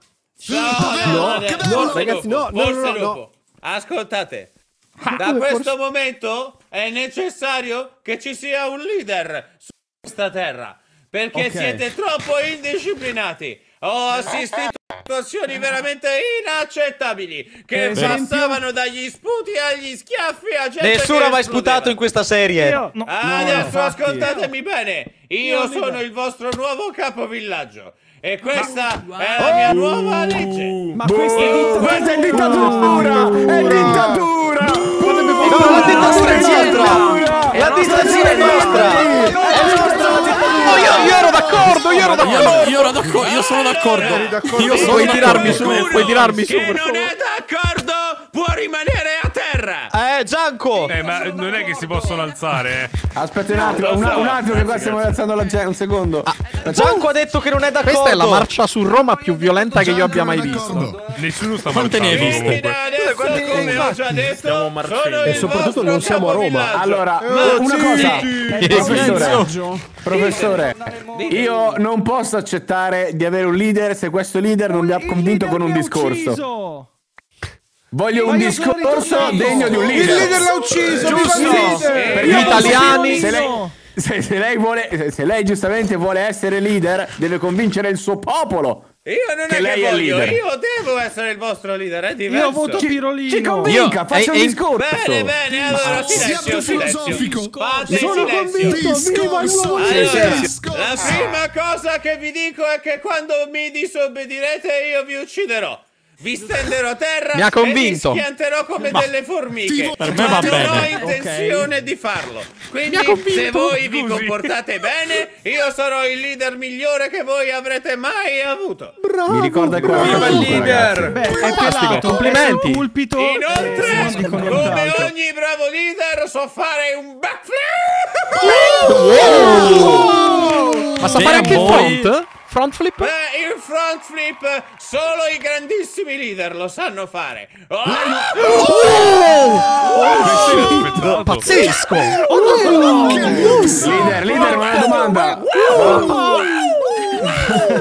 No, no, no, ragazzi, no, no, no. Ascoltate. Ah, da questo momento è necessario che ci sia un leader su questa terra perché okay. siete troppo indisciplinati. Ho assistito a situazioni veramente inaccettabili che esempio... passavano dagli sputi agli schiaffi a gente Nessuno ha mai sputato in questa serie. Io... No. Adesso no, ascoltatemi bene. Io, Io sono il vostro nuovo capovillaggio e questa wow. è la mia oh. nuova legge. Ma questa è boh! dittatura. Questa è dittatura. È dittatura. Boh! Boh! No, la dittatura è nostra. La dittatura è nostra. È io, ero d'accordo, io ero d'accordo. Io, ero d'accordo, io sono d'accordo. Io sono d'accordo. tirarmi su, puoi tirarmi su. Per non è d'accordo, può rimanere terra! Eh, Gianco! Eh, ma non è che si possono alzare, eh. Aspetta un attimo, un, un, attimo che qua stiamo alzando la gente, un secondo. Ah, Gianco ha detto che non è d'accordo. Questa è la marcia su Roma più violenta Gianco che io abbia mai visto. Nessuno sta Quante Fontenevi. Come ho già detto, e soprattutto non siamo a Roma. Allora, una cosa, professore, professore, io non posso accettare di avere un leader se questo leader non mi ha convinto con un discorso. Voglio un discorso degno di un leader. Il leader l'ha ucciso, giusto? Per gli italiani. Se lei... Se, se, lei vuole, se, se, lei giustamente vuole essere leader, deve convincere il suo popolo. Io non che è lei che voglio, è leader. io devo essere il vostro leader, è diverso. Io voto Pirolino. Ci, ci convinca, io, un discorso. Bene, bene, allora silenzio, silenzio. Fate Sono silenzio. convinto, viva allora, La prima cosa che vi dico è che quando mi disobbedirete io vi ucciderò. Vi stenderò a terra Mi ha convinto. e vi schianterò come Ma delle formiche. Per me va bene non ho intenzione okay. di farlo. Quindi, se voi vi comportate bene, io sarò il leader migliore che voi avrete mai avuto. Bravo, Mi ricorda il bravo, il leader. Beh, è pelato, eh, complimenti. Pulpito. Inoltre, eh, come ogni bravo leader, so fare un backflip. wow. Oh! Oh! Ma sa so fare anche il front? Front flip? Eh, il front flip solo i grandissimi leader lo sanno fare. Oh! Oh! Oh! Oh! oh! oh! Pazzesco! Leader, leader, una domanda.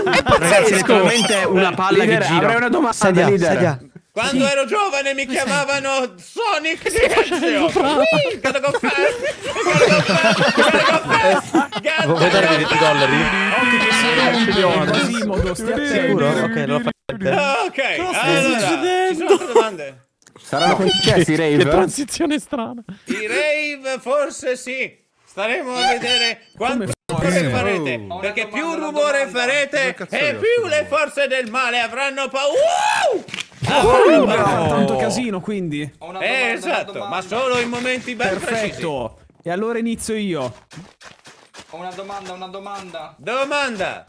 È pazzesco! Ragazzi, una palla leader, che gira. Avrei una domanda, Sadia, leader. Sadia. Quando sì. ero giovane mi eh, chiamavano Sonic Silenzio! Gotta go fast! Gotta go fast! Vuoi darmi 20 dollari? Occhio che sei un Quasimodo, stia sicuro? Ok, lo faccio per te. Ok, allora, ci sono altre domande? Saranno questi rave? Che eh? transizione strana. I rave forse sì. Staremo a vedere quanto rumore farete. Oh. Perché più rumore farete e più le forze del male avranno paura. Ah, uh, oh, no. Tanto casino, quindi. Eh, domanda, eh, esatto, ma solo in momenti ben Perfetto. Precisi. E allora inizio io. Ho una domanda, una domanda. Domanda.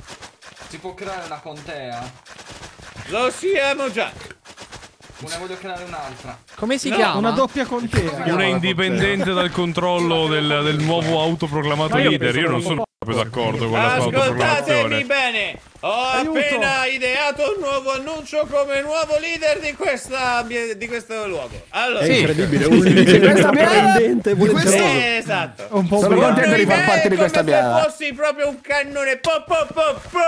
Si può creare una contea? Lo siamo già. Ne voglio creare un'altra. Come si no, chiama? Una doppia contea. Una indipendente dal controllo del, del nuovo autoproclamato io leader. Io non sono proprio d'accordo con la Ascoltatemi bene! Ho Aiuto. appena ideato un nuovo annuncio come nuovo leader di, questa, di questo luogo. Allora, sì. è incredibile, un leader questa prendente, di questa eh, esatto. Un po' Sono contento di far parte di questa piazza. Se fossi proprio un cannone. Po, po, po, po.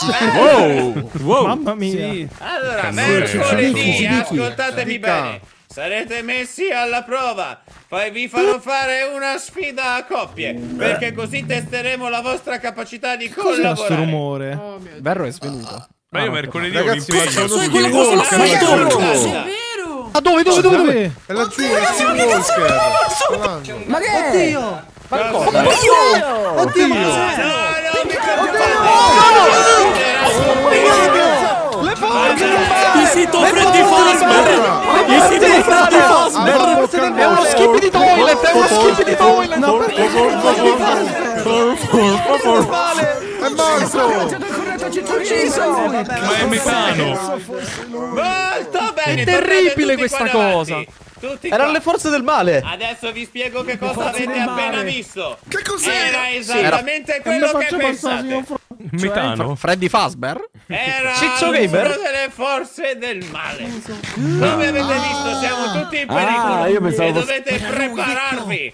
Oh. Eh? Wow. wow. Mamma mia. Sì. Allora, mercoledì, ascoltatemi bene. Sarete messi alla prova. Poi vi farò fare una sfida a coppie. Perché così testeremo la vostra capacità di collaborare. Cos'è questo rumore? Oh, Berro è svenuto. Ma io ah, mercoledì ho l'impegno su quella cosa là sotto. È vero. Ah, dove, dove, dove? dove? È laggiù. Ragazzi, ma che è Ma che Oddio. Ma cosa? Oddio. Oddio. No, no, il sito Freddy Fazbear! Il sito Freddy Fazbear! È uno skip di toilet! È uno skip di toilet! No, perché? È morto! ucciso! Ma è mecano! Molto bene! È terribile questa cosa! Tutti Erano qua. le forze del male. Adesso vi spiego che cosa avete appena visto. Che cos'era? Era esattamente quello che pensate. Metano. Cioè, Freddy Fazbear? Era Ciccio Gamer delle forze del male. Come avete ah. visto, siamo tutti in pericolo. Ah, io pensavo... E dovete prepararvi.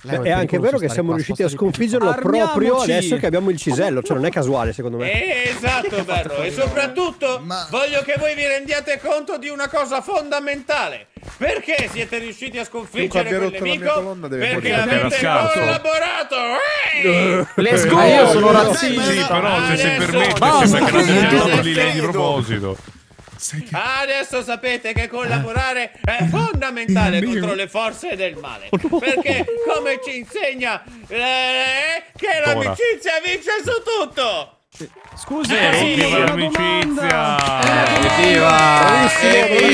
Beh, è anche vero che siamo riusciti a sconfiggerlo proprio adesso che abbiamo il cisello, cioè non è casuale secondo me. Eh, esatto, Berro. e soprattutto Ma... voglio che voi vi rendiate conto di una cosa fondamentale. Perché siete riusciti a sconfiggere quel nemico? Colonna, perché morire. avete collaborato! Hey! Eh. Le scuole sono razzisti, però se si permette, sembra che non sia di proposito. Che... Ah, adesso sapete che collaborare è eh, fondamentale contro le forze del male. Oh, Perché, come ci insegna, eh, che l'amicizia vince su tutto. Scusi, eh, sì, viva l'amicizia! Evviva! Eh,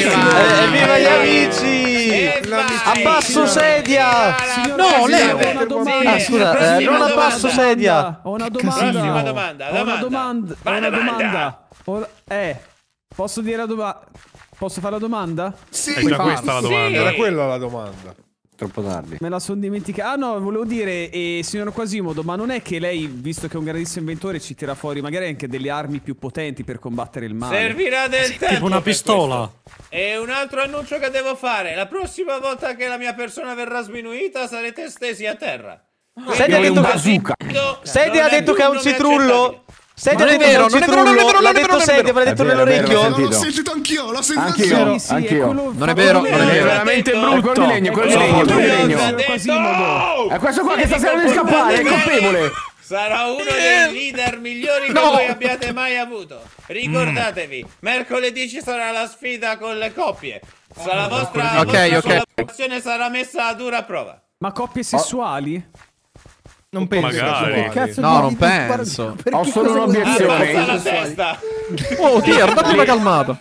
Evviva eh, gli amici! Abbasso sedia! No, lei! Ah, scusa, non abbasso sedia! Ho una domanda! Ho una domanda! Ho una domanda! Ho una domanda! Eh! Posso dire la domanda? Posso fare la domanda? Sì, era già farlo. questa la domanda. Sì. Era quella la domanda. Troppo tardi. Me la sono dimenticata. Ah no, volevo dire, eh, signor Quasimodo, ma non è che lei, visto che è un grandissimo inventore, ci tira fuori magari anche delle armi più potenti per combattere il male? Servirà del sì, tempo. Tipo una pistola. E un altro annuncio che devo fare. La prossima volta che la mia persona verrà sminuita sarete stesi a terra. Senti ha detto, che... ha detto che è un citrullo? Sedia, non è vero, non è vero, non è vero, l'ha detto Sedia, l'ha detto nell'orecchio. L'ho sentito anch'io, l'ho sentito anch'io. Anch'io, Non è vero, non è vero. È veramente brutto. Quello di legno, quello di legno, quello di legno. Boh. È questo qua che stasera deve scappare, è colpevole. Sarà uno eh. dei leader migliori che voi abbiate mai avuto. Ricordatevi, mm. mercoledì ci sarà la sfida con le coppie. Sarà la ah, vostra, okay, sarà messa a dura prova. Ma coppie oh. sessuali? Non penso. Magari. Cazzo no, non penso. Ho solo un'obiezione. Oh, Tier, datti una calmata.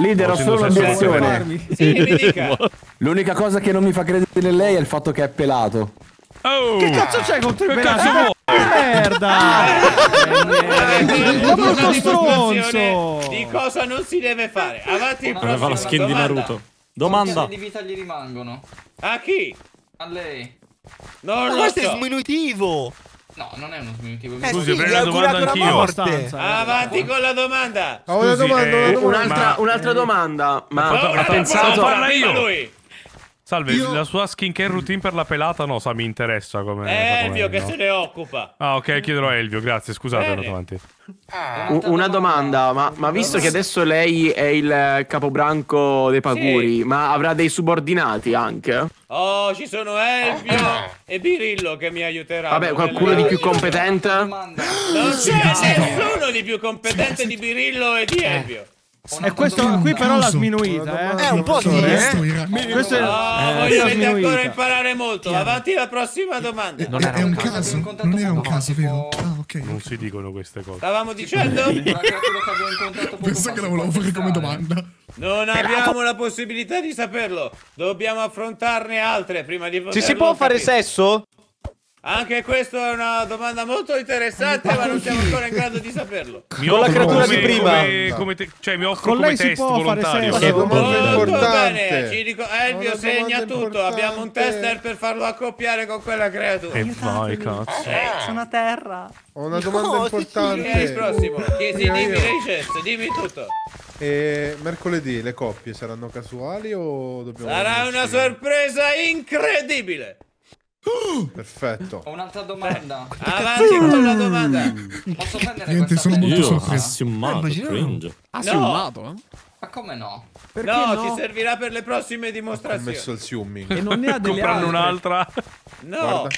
Leader, ho solo un'obiezione. L'unica cosa che non mi fa credere in lei è il fatto che è pelato. Oh. Che cazzo c'è contro il pelato? Cazzo merda! Eh, Ma uno eh, eh, stronzo! Di cosa non si deve fare? Avanti il prossimo. Aveva la skin di Naruto. Domanda. Quanti anni di vita gli rimangono? A chi? A lei. Non Ma lo questo so. è sminutivo! No, non è uno sminutivo. Eh, Scusi, sì, prendo la domanda anch'io. Eh. Avanti con la domanda. Scusi, Scusi, eh, domanda. Un'altra, un'altra domanda. Ma, ma, ma, ma, ma, ma, ma, ma, ma, ma, Salve, Io... la sua skincare routine per la pelata no, sa, mi interessa come... Elvio come, che no. se ne occupa. Ah, ok, chiederò a Elvio, grazie, scusate, andato avanti. Ah, una domanda, ma, ma, visto che adesso lei è il capobranco dei Paguri, sì. ma avrà dei subordinati anche? Oh, ci sono Elvio e Birillo che mi aiuteranno. Vabbè, qualcuno di più competente? Non c'è nessuno di più competente di Birillo e di eh. Elvio. E questo qui però l'ha sminuita, eh. È un po' di eh. Questo è oh, eh, dovete ancora imparare molto. Avanti la prossima domanda. Non era un caso, non è un caso, vero? Ah, ok. Non si dicono queste cose. Stavamo dicendo? Pensa che la volevo fare come domanda. Non abbiamo la possibilità di saperlo. Dobbiamo affrontarne altre prima di Ci si può fare sesso? Anche questa è una domanda molto interessante, ma non siamo ancora in grado di saperlo. Mi con la creatura di prima. Come, come te, cioè, mi offro con come test volontario. È molto importante. bene. Ci dico, Elvio segna tutto. Importante. Abbiamo un tester per farlo accoppiare con quella creatura. E vai, cazzo. Eh. Sono a terra. Ho una domanda no, importante. Chi è il prossimo? Chi, dimmi le scelte, dimmi tutto. E mercoledì le coppie saranno casuali o dobbiamo... Sarà una sorpresa incredibile! perfetto. Ho un'altra domanda. Eh, Avanti ah, con la domanda. Posso prendere Niente, eh, sono molto sorpreso. Assumato, eh, Assumato, no. eh? Ma come no? Perché no, no, ti servirà per le prossime dimostrazioni. Ho messo il siumming. E non ne ha delle Comprano un'altra. No. Guarda.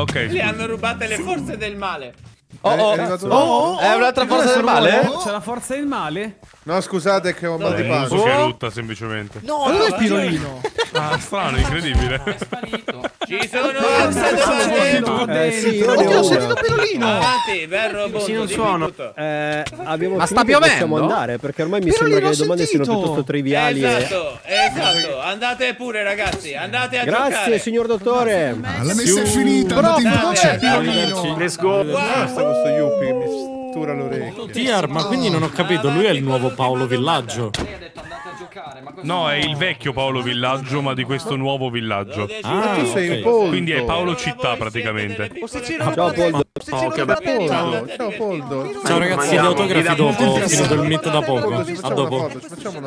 Ok. Le hanno rubate le forze del male. Eh, oh, oh, è, oh, oh, oh. è un'altra forza del male? C'è la forza del male? No, scusate che ho un mal di pancia. Si è rotta semplicemente. No, dove è pirolino. Ah, strano, incredibile. È sparito. Ci sono un Oddio, ho sentito pirolino. Avanti, verro Sì, non suono. abbiamo Ma sta piovendo? Possiamo andare perché ormai mi sembra che le domande siano piuttosto triviali. Esatto, esatto. Andate pure ragazzi, andate a giocare. Grazie, signor dottore. La messa è finita, andate in Pirolino. Let's go. Basta questo Yuppie, mi addirittura oh, l'orecchio. Tiar, ma quindi non ho capito, lui è il nuovo Paolo Villaggio. No, è il vecchio Paolo Villaggio, ma di questo nuovo villaggio. Ah, tu sei okay. Poldo. Quindi è Paolo Città praticamente. Ciao Poldo. Ciao, Poldo. Ciao Poldo. Ciao ragazzi, gli autografi dopo, ho finito il mito da poco. A dopo.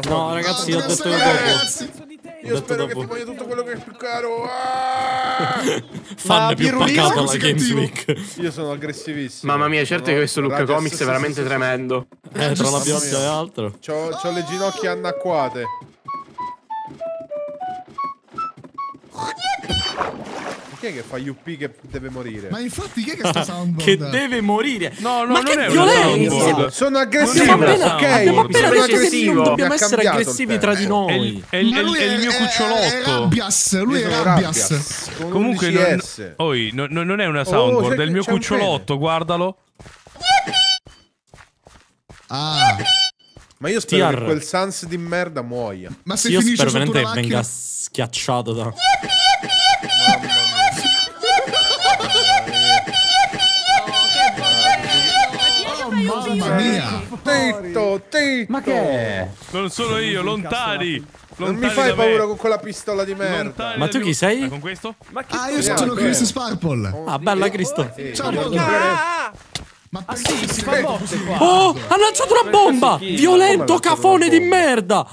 No, ragazzi, ho detto dopo. Io spero dopo. che ti voglia tutto quello che è più caro. Ah! Fan più pacato la Games Week. Io sono aggressivissimo. Mamma mia, certo no, che questo Luca Comics sì, è veramente sì, sì, tremendo. Eh, tra la pioggia e altro. C'ho, c'ho le ginocchia anacquate. Oh, è che fa UP che deve morire? Ma infatti chi è che sta soundboard? che deve morire. No, no, Ma non è violenza. Sono aggressivo, non ok. Abbiamo appena detto che non dobbiamo essere aggressivi tra di noi. È, è, è, è il mio cucciolotto. È Rabbias, lui è Rabbias. Comunque non, oi, no, non è una soundboard, oh, è il mio cucciolotto, guardalo. Ah. Ma io spero TR. che quel Sans di merda muoia. Ma se io finisce sotto una macchina... venga schiacciato da... Mamma Mamma mia! Zitto, zitto! Ma che è? Non sono io, lontani! Non mi fai paura con quella pistola di merda. Ma tu chi sei? con questo? Ma chi ah, io sono yeah, Chris Sparple. Oh, ah, bella Cristo. Oh, sì. Ciao, ah, ah, ah, ma ah, sì, si fa botte qua. Oh, ha lanciato una bomba! Violento cafone di merda!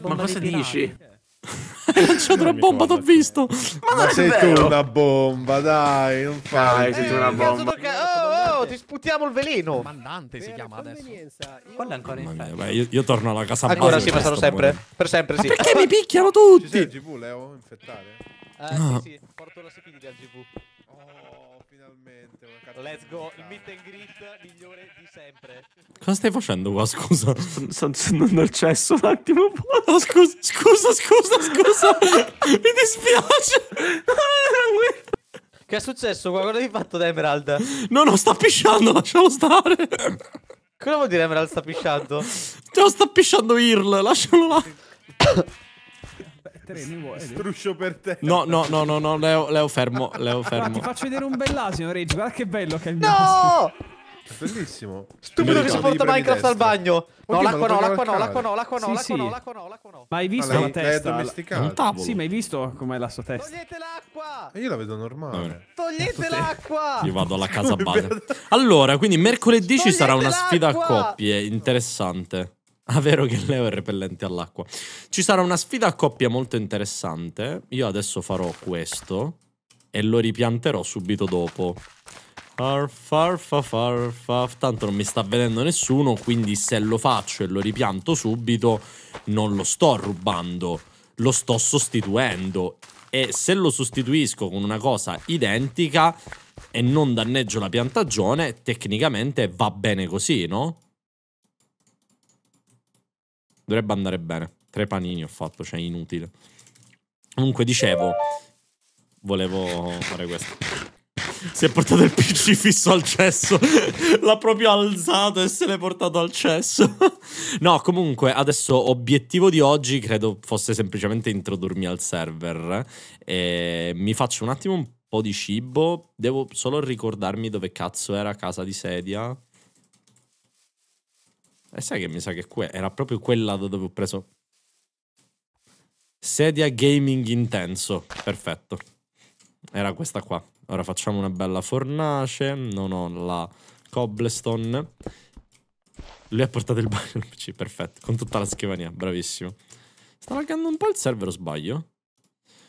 Ma cosa dici? Hai lanciato una bomba, t'ho visto! Ma, ma sei tu una bomba, dai, non fai. sei tu una eh, bomba. Oh! ti sputiamo il veleno. Comandante si chiama adesso. Quello è ancora in mia, beh, io, io, torno alla casa Ancora base, sì, ma sempre. Buone. Per sempre sì. Ma perché mi picchiano tutti? Ci sei GV, Leo? Infettare? Eh, no. sì, sì, porto la sepidi del GV. Oh, finalmente. Let's go, il meet and greet migliore di sempre. Cosa stai facendo qua, scusa? Sto andando al cesso un attimo. Oh, scusa, scusa, scusa, scusa. mi dispiace. Che è successo? Qualcosa hai fatto da Emerald? No, no, sta pisciando, lascialo stare. Cosa vuol dire Emerald sta pisciando? Te lo sta pisciando Earl, lascialo là. Struscio per te. No, no, no, no, no, Leo, Leo fermo, Leo fermo. Guarda, ti faccio vedere un bell'asino, Rage, guarda che bello che è il mio No! Asino. Bellissimo. Stupido che si porta Minecraft al bagno. No, l'acqua no, l'acqua no, l'acqua no, l'acqua no, l'acqua no, l'acqua no, l'acqua no. Ma hai visto la testa? Sì, ma hai visto com'è la sua testa? Togliete l'acqua! Eh, io la vedo normale. Togliete l'acqua! Io vado alla casa bagno. Allora, quindi mercoledì ci sarà una sfida a coppie interessante. Ah, vero che Leo è repellente all'acqua. Ci sarà una sfida a coppia molto interessante. Io adesso farò questo e lo ripianterò subito dopo. Far, Tanto non mi sta vedendo nessuno, quindi se lo faccio e lo ripianto subito, non lo sto rubando, lo sto sostituendo. E se lo sostituisco con una cosa identica e non danneggio la piantagione, tecnicamente va bene così, no? Dovrebbe andare bene. Tre panini ho fatto, cioè inutile. Comunque dicevo, volevo fare questo si è portato il PC fisso al cesso. L'ha proprio alzato e se l'è portato al cesso. no, comunque, adesso obiettivo di oggi credo fosse semplicemente introdurmi al server. E mi faccio un attimo un po' di cibo. Devo solo ricordarmi dove cazzo era casa di sedia. E sai che mi sa che era proprio quella da dove ho preso Sedia gaming intenso. Perfetto. Era questa qua. Ora facciamo una bella fornace. Non ho la cobblestone. Lui ha portato il bagno perfetto. Con tutta la scrivania, bravissimo. Sta laggando un po' il server o sbaglio?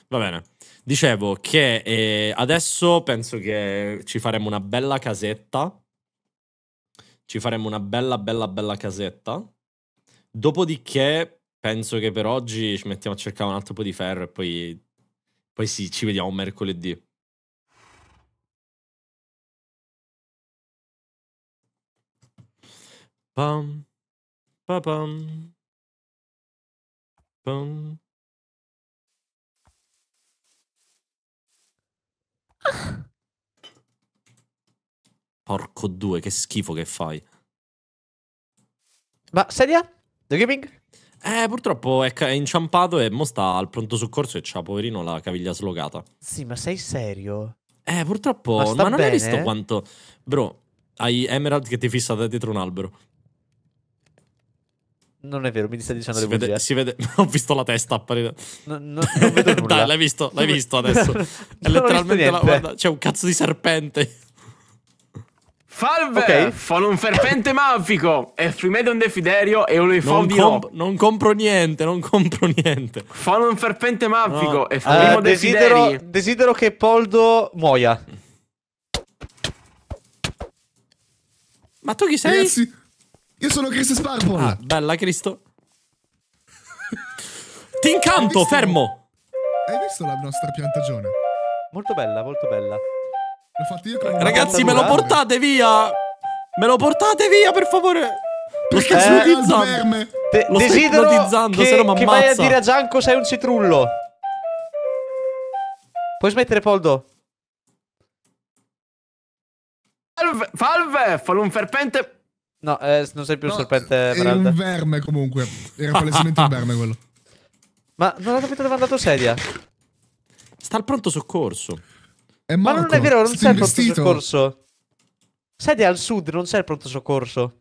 Va bene. Dicevo che eh, adesso penso che ci faremo una bella casetta. Ci faremo una bella, bella, bella casetta. Dopodiché penso che per oggi ci mettiamo a cercare un altro po' di ferro e poi, poi sì, ci vediamo mercoledì. Pam, pam, pam. Porco due, che schifo che fai. Ma sedia? The Gaming? Eh, purtroppo è, è, inciampato e mo sta al pronto soccorso e c'ha poverino la caviglia slogata. Sì, ma sei serio? Eh, purtroppo, ma, ma non bene? hai visto quanto... Bro, hai Emerald che ti fissa da dietro un albero. Non è vero, mi stai dicendo si le vede, bugie. Si vede, ho visto la testa apparire. No, no, non vedo nulla. Dai, l'hai visto, l'hai visto adesso. è letteralmente la, guarda, c'è un cazzo di serpente. Falve, Okay. Sono un serpente mafico! E Frimedon Defiderio e un non, di comp- no. non compro niente, non compro niente. Sono un serpente mafico no. e Frimedon uh, ah, desidero, desidero che Poldo muoia. Ma tu chi sei? Eh, sì. Io sono Cristo Sparpol. Ah, bella Cristo. Ti incanto, visto... fermo. Hai visto la nostra piantagione? Molto bella, molto bella. L'ho fatto io con Ragazzi, me lo portate via. Me lo portate via, per favore. Perché eh, sono tizzando. De- lo desidero che, se no che vai a dire a Gianco sei un citrullo. Puoi smettere, Poldo? Falve, falve, fallo un ferpente. No, eh, non sei più no, serpente emeralda. Era un verme comunque. Era palesemente un verme quello. Ma non ho capito dove è andato sedia. Sta al pronto soccorso. È Ma non è vero, non c'è il pronto soccorso. Sedia al sud, non c'è il pronto soccorso.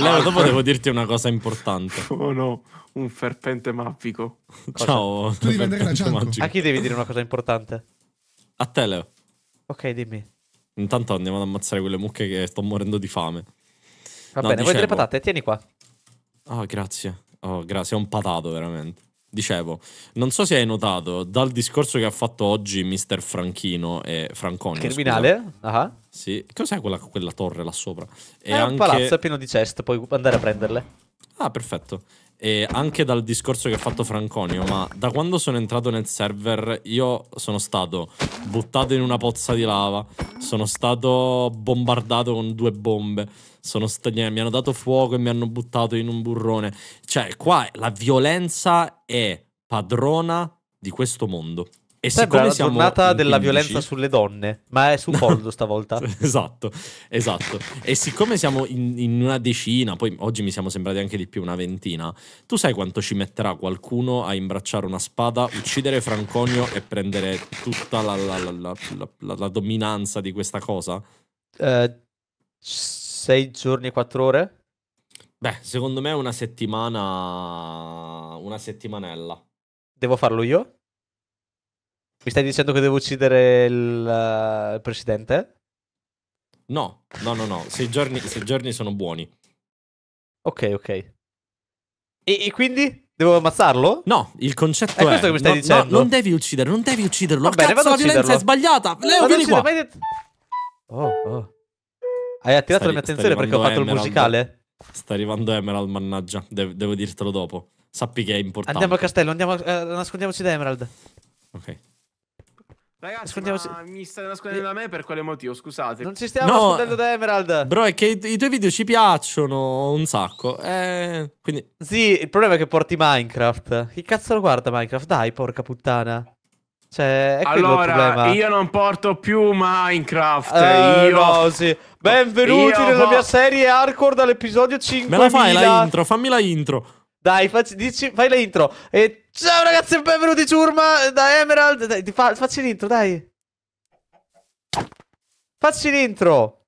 Leo, dopo devo dirti una cosa importante. Oh no, un serpente mappico. Ciao. Tu devi andare la A chi devi dire una cosa importante? A te, Leo. Ok, dimmi. Intanto andiamo ad ammazzare quelle mucche che sto morendo di fame. Va no, bene, dicevo... vuoi delle patate? Tieni qua. oh, grazie. Oh, grazie, è un patato veramente. Dicevo, non so se hai notato dal discorso che ha fatto oggi Mister Franchino e Franconi. Criminale? Ah. Uh-huh. Sì. Cos'è quella, quella, torre là sopra? È, è anche... un palazzo pieno di ceste, puoi andare a prenderle. Ah, perfetto e anche dal discorso che ha fatto Franconio, ma da quando sono entrato nel server io sono stato buttato in una pozza di lava, sono stato bombardato con due bombe, mi hanno dato fuoco e mi hanno buttato in un burrone. Cioè, qua la violenza è padrona di questo mondo. E siccome la siamo giornata della 15... violenza sulle donne, ma è su Poldo stavolta. esatto, esatto. e siccome siamo in, in, una decina, poi oggi mi siamo sembrati anche di più una ventina, tu sai quanto ci metterà qualcuno a imbracciare una spada, uccidere Franconio e prendere tutta la, la, la, la dominanza di questa cosa? Eh, sei giorni e quattro ore? Beh, secondo me una settimana... una settimanella. Devo farlo io? Mi stai dicendo che devo uccidere il, uh, il presidente? No, no, no, no. Sei giorni, sei giorni sono buoni. Ok, ok. E, e, quindi? Devo ammazzarlo? No, il concetto è... È questo che mi stai no, dicendo? No, non devi uccidere, non devi ucciderlo. Vabbè, Cazzo, la violenza è sbagliata! Leo, vado vieni qua! Mai... Oh, oh. Hai attirato stai, la mia attenzione perché ho fatto Emerald. il musicale? Sta arrivando Emerald, mannaggia. De devo dirtelo dopo. Sappi che è importante. Andiamo al castello, andiamo, eh, nascondiamoci da Emerald. Ok. Ragazzi, Ascoltiamoci... mi state nascondendo eh. da me per quale motivo? Scusate. Non ci stiamo no, nascondendo da Emerald. Eh, bro, è che i, tuoi video ci piacciono un sacco. Eh, quindi... Sì, il problema è che porti Minecraft. Chi cazzo lo guarda Minecraft? Dai, porca puttana. Cioè, è allora, io non porto più Minecraft. Eh, io... No, sì. Benvenuti io nella mia serie hardcore dall'episodio 5. Me la fai la intro? Fammi la intro. Dai, facci, dici, fai l'intro. E ciao ragazzi benvenuti ciurma da Emerald. Dai, fa, facci l'intro, dai. Facci l'intro.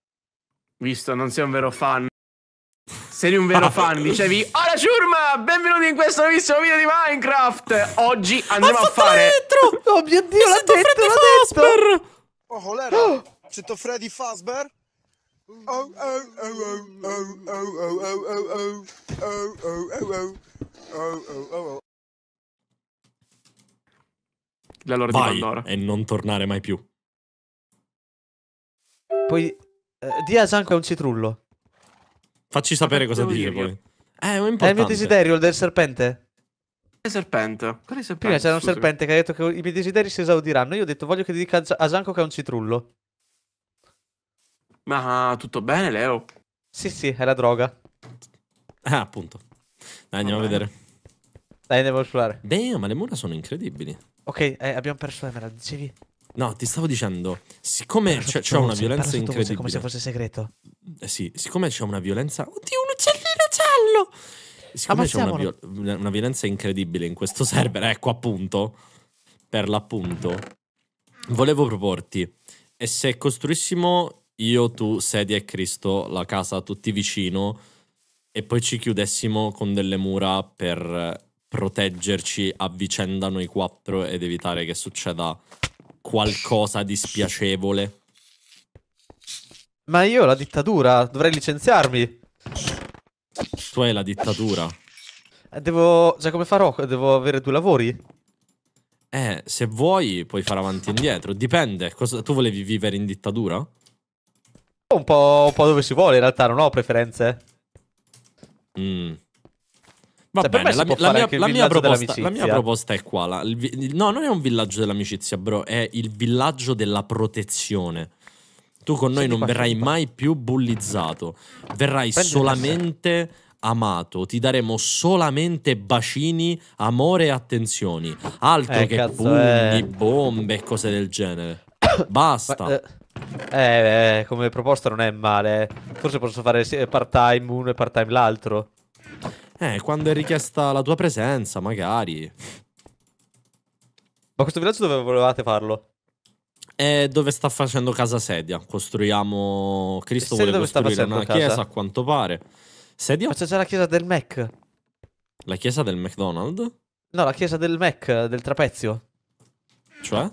Visto, non sei un vero fan. Sei un vero fan, dicevi Ora ciurma, benvenuti in questo nuovissimo video di Minecraft Oggi andiamo a fare l'intro! Oh mio Dio, l'ha detto, l'ha detto! Oh, colera! Oh. Sento Freddy Fazbear? la lore Vai e non tornare mai più. Poi eh, Diaz anche un citrullo. Facci sapere cosa dice poi. Eh, è, è il mio desiderio, il del serpente. È serpente. Qual serpente? Prima c'era un serpente che ha detto che i miei desideri si esaudiranno. Io ho detto voglio che dica a Zanko che è un citrullo. Ma tutto bene, Leo? Sì, sì, è la droga. Ah, appunto. Dai, andiamo a vedere. Dai, devo sciolare. Beh, ma le mura sono incredibili. Ok, eh, abbiamo perso Emerald, dicevi? No, ti stavo dicendo, siccome c'è una violenza incredibile... Come se fosse segreto. Eh sì, siccome c'è una violenza... Oddio, un uccellino giallo! Siccome c'è una, viol una, violenza incredibile in questo server, ecco appunto, per l'appunto, volevo proporti, e se costruissimo io, tu, Sedia e Cristo, la casa tutti vicino, e poi ci chiudessimo con delle mura per proteggerci a vicenda noi quattro ed evitare che succeda qualcosa di spiacevole. Ma io la dittatura, dovrei licenziarmi. Tu hai la dittatura. Eh, devo... Cioè, come farò? Devo avere due lavori? Eh, se vuoi puoi fare avanti e indietro. Dipende. Cosa... Tu volevi vivere in dittatura? un po', un po', dove si vuole in realtà, non ho preferenze. Mm. Va cioè, bene, la, mia, la, mia, la, mia proposta, la, mia, proposta, è qua. La, il, no, non è un villaggio dell'amicizia, bro, è il villaggio della protezione. Tu con noi non verrai mai più bullizzato, verrai Prendi solamente amato, ti daremo solamente bacini, amore e attenzioni, altro eh, che pugni, è... Eh. bombe e cose del genere. Basta. Ma, eh, eh, eh, come proposta non è male. Forse posso fare part-time uno e part-time l'altro. Eh, quando è richiesta la tua presenza, magari. Ma questo villaggio dove volevate farlo? Eh, dove sta facendo casa sedia. Costruiamo... Cristo sedia vuole costruire una casa? chiesa, a quanto pare. Sedia? Ma c'è già la chiesa del Mac. La chiesa del McDonald's? No, la chiesa del Mac, del trapezio. Cioè?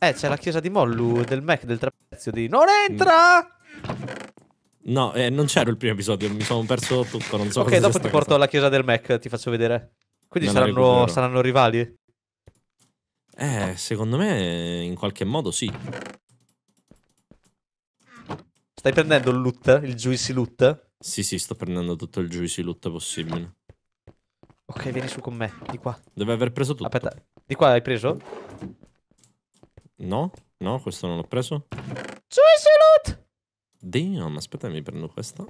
Eh, c'è la chiesa di Mollu, del Mac, del trapezio di... Non entra! No, eh, non c'era il primo episodio, mi sono perso tutto, non so Ok, dopo ti porto alla chiesa del Mac, ti faccio vedere. Quindi saranno, saranno rivali? Eh, secondo me in qualche modo sì. Stai prendendo il loot, il juicy loot? Sì, sì, sto prendendo tutto il juicy loot possibile. Ok, vieni su con me, di qua. Deve aver preso tutto. Aspetta, di qua hai preso? No? No, questo non l'ho preso. C'è loot! Damn, aspetta, mi prendo questa.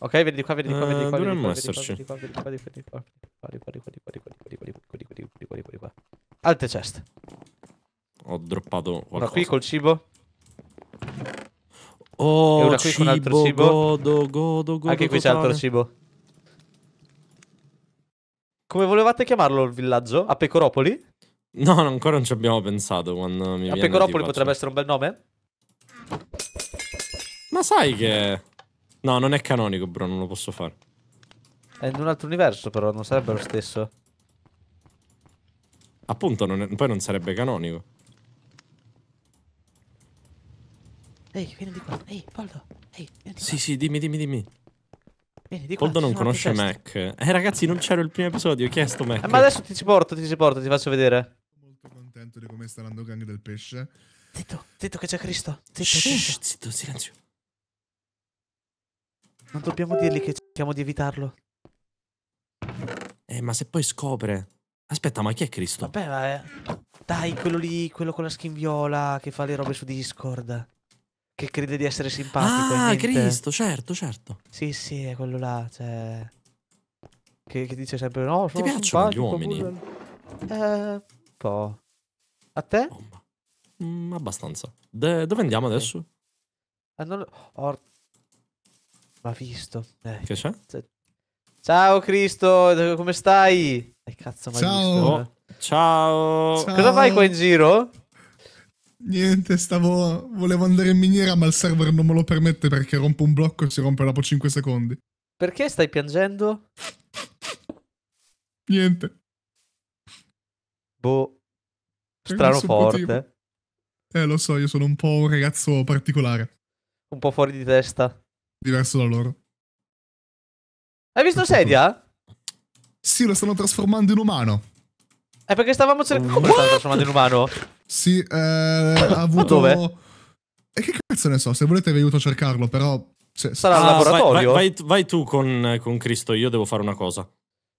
Ok, vedi di qua, vedi di qua, vedi di qua. Dovremmo esserci. Di qua, di qua, di qua, di qua, di qua, di qua, di qua, di qua, di qua, di qua, di qua, di qua, di qua, di qua, di qua. Alte chest. Ho droppato qualcosa. Ma qui col cibo. Oh, ora qui cibo, con altro cibo. Godo, godo, godo, Anche qui c'è altro cibo. Come volevate chiamarlo il villaggio? A Pecoropoli? No, ancora non ci abbiamo pensato quando mi A Pecoropoli potrebbe essere un bel nome? Ma sai che... No, non è canonico, bro, non lo posso fare. È in un altro universo, però, non sarebbe lo stesso. Appunto, non è... poi non sarebbe canonico. Ehi, vieni di qua. Ehi, Poldo. Ehi, vieni Sì, sì, dimmi, dimmi, dimmi. Vieni di qua. Poldo non conosce Mac. Eh, ragazzi, non c'ero il primo episodio, ho chiesto Mac. Eh, ma adesso ti ci porto, ti ci porto, ti faccio vedere. Molto contento di come sta andando Gang del Pesce. Zitto, zitto che c'è Cristo. Zitto, Shh, zitto, silenzio. Non dobbiamo dirgli che cerchiamo di evitarlo. Eh, ma se poi scopre... Aspetta, ma chi è Cristo? Vabbè, vabbè. Dai, quello lì, quello con la skin viola che fa le robe su Discord che crede di essere simpatico. Ah, Cristo, certo, certo. Sì, sì, è quello là. Cioè... Che, che dice sempre: No, sono Ti piacciono gli uomini? Pure... Eh, un po'. A te? Mm, abbastanza. De dove andiamo adesso? Ah, non... Or... Ma visto. Eh. Che c'è? Ciao Cristo, come stai? Eh, cazzo, ma Visto, oh, Ciao. Ciao. Cosa fai qua in giro? Niente, stavo. Volevo andare in miniera, ma il server non me lo permette perché rompo un blocco e si rompe dopo 5 secondi. Perché stai piangendo? Niente. Boh. Strano forte. Motivo. Eh, lo so, io sono un po' un ragazzo particolare. Un po' fuori di testa. Diverso da loro. Hai visto Tutto. sedia? Sì, lo stanno trasformando in umano. È perché stavamo cercando. Mm. Come lo stanno trasformando in umano? Sì, eh, ha avuto... Ma dove? E che cazzo ne so, se volete vi aiuto a cercarlo, però... Cioè, Sarà al ah, laboratorio? Vai, vai, vai, tu con, con, Cristo, io devo fare una cosa.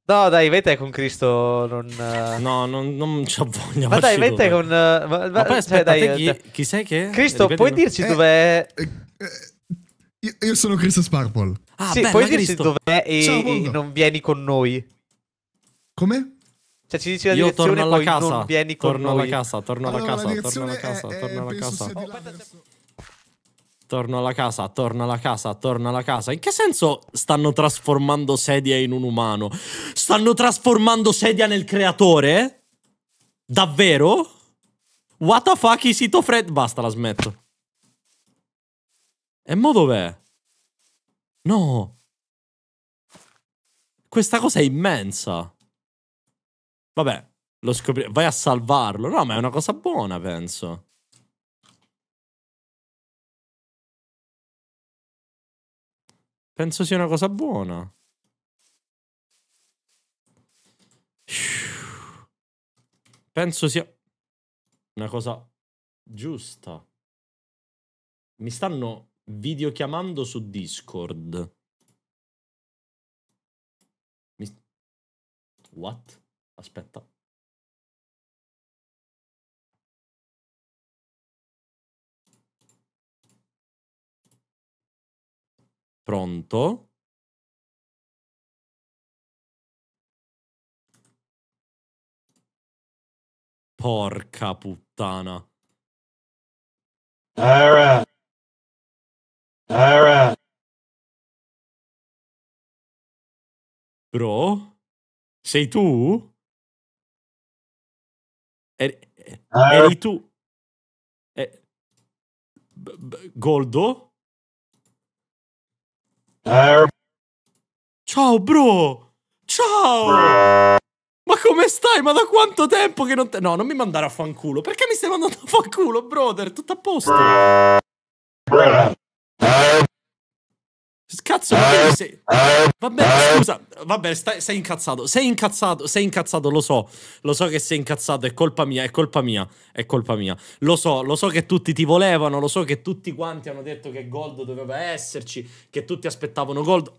No, dai, vai con Cristo, non... Uh... No, non, non ho voglia. Ma dai, vai con... Uh... Eh, ma, ma, poi cioè, dai, eh, chi, chi, sei che... Cristo, Ripeti puoi dirci eh, dov'è... Eh, io, sono Cristo Sparpol. Ah, sì, bella, puoi dirci dov'è e, e non vieni con noi. Come? Cioè, ci dice la Io direzione torno alla poi casa. non vieni con torno noi. Alla casa, torno alla allora, casa, torno alla casa, è, torno alla casa. Torno alla casa, torno alla casa, torno alla casa. In che senso stanno trasformando Sedia in un umano? Stanno trasformando Sedia nel creatore? Davvero? What the fuck is Ito Fred? Basta, la smetto. E mo dov'è? No. Questa cosa è immensa. Vabbè, lo scopri... Vai a salvarlo. No, ma è una cosa buona, penso. Penso sia una cosa buona. Penso sia una cosa giusta. Mi stanno videochiamando su Discord. Mi... What? Aspetta. Pronto? Porca puttana. Ara. Ara. Bro? Sei tu? Eri, eh. eri tu. Eh, b- b- Goldo? Eh. Ciao bro! Ciao! Ma come stai? Ma da quanto tempo che non te... No, non mi mandare a fanculo. Perché mi stai mandando a fanculo, brother? Tutto a posto. Eh. Cazzo, sei... Vabbè, scusa, vabbè, stai, sei incazzato, sei incazzato, sei incazzato, lo so, lo so che sei incazzato, è colpa mia, è colpa mia, è colpa mia. Lo so, lo so che tutti ti volevano, lo so che tutti quanti hanno detto che Gold doveva esserci, che tutti aspettavano Gold.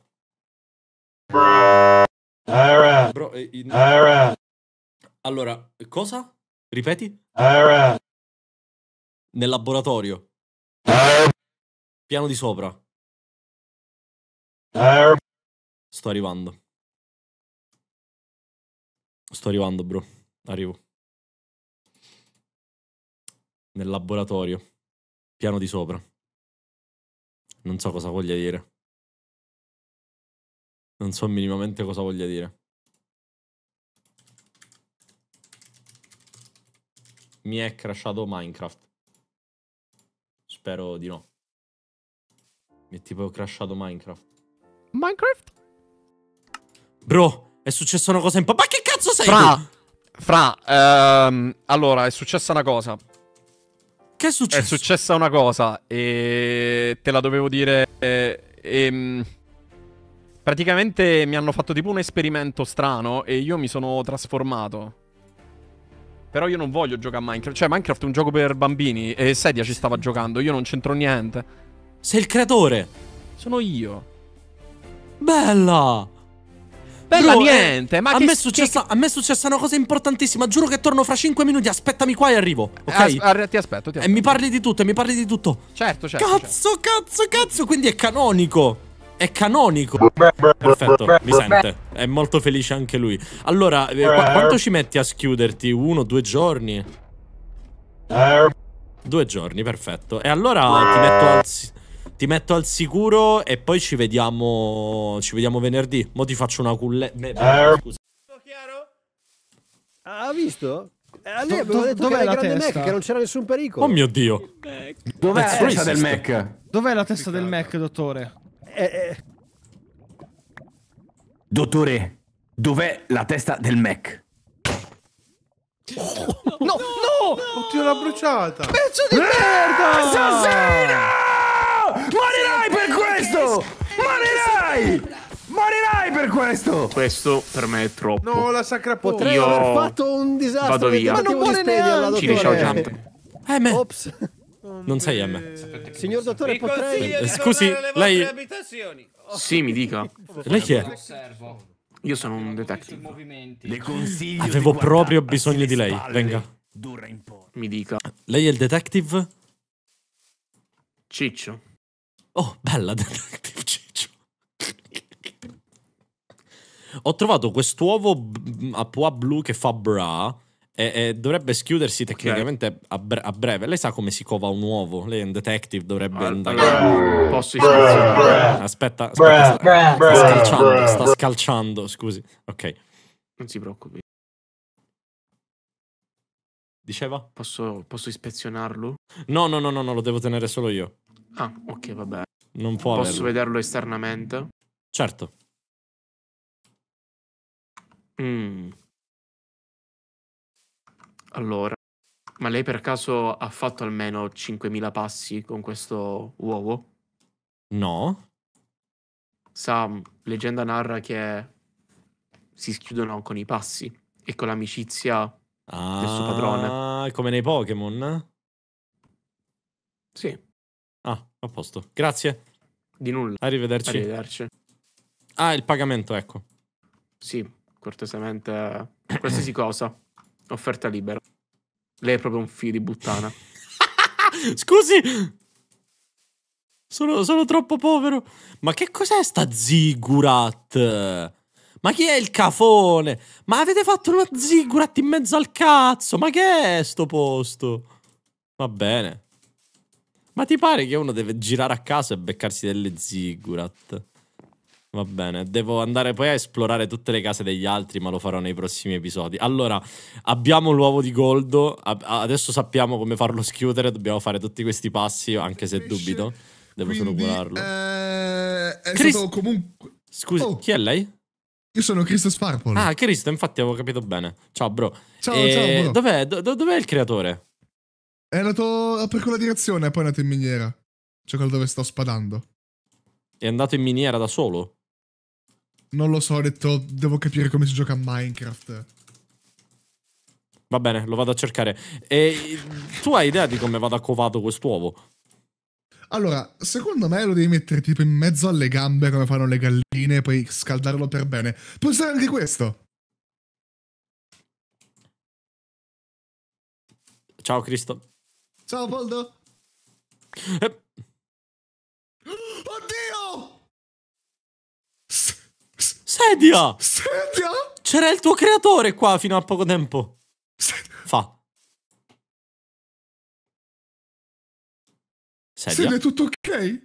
Bro, eh, Allora, cosa? Ripeti? Nel laboratorio. Piano di sopra. Eh, Sto arrivando. Sto arrivando, bro. Arrivo. Nel laboratorio. Piano di sopra. Non so cosa voglia dire. Non so minimamente cosa voglia dire. Mi è crashato Minecraft. Spero di no. Mi è tipo crashato Minecraft. Minecraft? Bro, è successa una cosa in Ma che cazzo sei Fra, tu? fra, ehm, allora, è successa una cosa. Che è successo? È successa una cosa e te la dovevo dire... E, e, ehm, praticamente mi hanno fatto tipo un esperimento strano e io mi sono trasformato. Però io non voglio giocare a Minecraft. Cioè, Minecraft è un gioco per bambini e Sedia ci stava giocando. Io non c'entro niente. Sei il creatore. Sono io. Bella! Bella Bro, niente, eh, ma a che, me, è successa, che... a me è successa una cosa importantissima. Giuro che torno fra 5 minuti. Aspettami qua e arrivo. Eh, ok? As ti aspetto, ti eh, aspetto. E mi parli di tutto, e mi parli di tutto. Certo, certo. Cazzo, certo. cazzo, cazzo. Quindi è canonico. È canonico. Perfetto, mi sente. È molto felice anche lui. Allora, eh, qu eh. quanto ci metti a schiuderti? Uno, due giorni? Due giorni, perfetto. E allora ti metto al. Ti metto al sicuro e poi ci vediamo. Ci vediamo venerdì. Mo ti faccio una culletta. Eh. Scusa. Chiaro? Ah, ha visto? Eh, a lei avevo do, detto dov'è che la grande testa? Mac, che non c'era nessun pericolo. Oh mio Dio. Dov'è la testa del Mac? Dov'è la testa del Mac, dottore? Eh, eh. Dottore, dov'è la testa del Mac? Oh, no, no, no, no! Oddio, l'ha bruciata! Pezzo di merda! Assassino! Morirai per questo! Morirai! Eh, Morirai per questo! Questo per me è troppo. No, la sacra potrei Io ho fatto un disastro. Vado via. Ma non muore neanche. Ci ciao Jump. Eh, me. Ops. Non sei a me. Signor dottore, potrei... Eh, scusi, lei... Sì, mi dica. Lei chi è? Io sono un detective. Le consiglio Avevo proprio bisogno di lei. Venga. Mi dica. Lei è il detective? Ciccio. Oh, bella Detective Ciccio. Ho trovato quest'uovo a poa blu che fa bra e, e dovrebbe schiudersi tecnicamente okay. a, bre a, breve. Lei sa come si cova un uovo? Lei è un detective, dovrebbe andare... Allora, posso ispezione. Aspetta, aspetta sta, sta, scalciando, sta scalciando, scusi. Ok. Non si preoccupi. Diceva? Posso, posso ispezionarlo? No, no, no, no, no, lo devo tenere solo io. Ah, ok, vabbè. Non può Posso averlo. vederlo esternamente? Certo. Mm. Allora, ma lei per caso ha fatto almeno 5.000 passi con questo uovo? No. Sa, mm, leggenda narra che si schiudono con i passi e con l'amicizia ah, del suo padrone. Ah, come nei Pokémon? Sì. Ah, a posto. Grazie. Di nulla. Arrivederci. Arrivederci. Ah, il pagamento, ecco. Sì, cortesemente. Qualsiasi cosa. Offerta libera. Lei è proprio un figlio di buttana. Scusi! Sono, sono, troppo povero. Ma che cos'è sta zigurat? Ma chi è il cafone? Ma avete fatto una zigurat in mezzo al cazzo? Ma che è sto posto? Va bene. Ma ti pare che uno deve girare a casa e beccarsi delle ziggurat? Va bene, devo andare poi a esplorare tutte le case degli altri, ma lo farò nei prossimi episodi. Allora, abbiamo l'uovo di Goldo, adesso sappiamo come farlo schiudere, dobbiamo fare tutti questi passi, anche se dubito. Devo Quindi, solo curarlo. Eh, è Chris... stato comunque... Scusa, oh. chi è lei? Io sono Cristo Sparpol. Ah, Cristo, infatti avevo capito bene. Ciao, bro. Ciao, e... ciao, eh, bro. Dov'è, do dov'è il creatore? È andato per quella direzione e poi è andato in miniera. Cioè quello dove sto spadando. È andato in miniera da solo? Non lo so, ho detto devo capire come si gioca a Minecraft. Va bene, lo vado a cercare. E tu hai idea di come vada covato quest'uovo? Allora, secondo me lo devi mettere tipo in mezzo alle gambe come fanno le galline e poi scaldarlo per bene. Può essere anche questo. Ciao Cristo. Ciao Poldo. Eh. Oddio! S- s- sedia! Sedia! C'era il tuo creatore qua fino a poco tempo. Sedia. Fa. Sedia. Sedia, è tutto ok?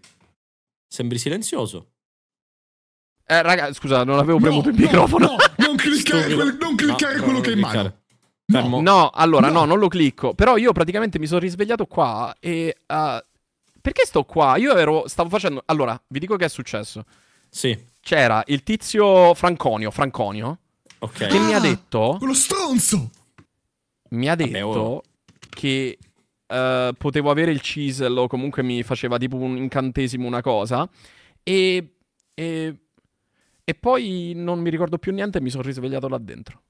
Sembri silenzioso. Eh, raga, scusa, non avevo premuto no, il microfono. No, non cliccare, quel, non cliccare no, quello che è in mano. Fermo. No, allora no. no. non lo clicco. Però io praticamente mi sono risvegliato qua e... Uh, perché sto qua? Io ero, stavo facendo... Allora, vi dico che è successo. Sì. C'era il tizio Franconio, Franconio, Ok. che ah, mi ha ah, detto... Quello stronzo! Mi ha detto Vabbè, oh. che uh, potevo avere il chisel o comunque mi faceva tipo un incantesimo, una cosa. E... e... E poi non mi ricordo più niente e mi sono risvegliato là dentro.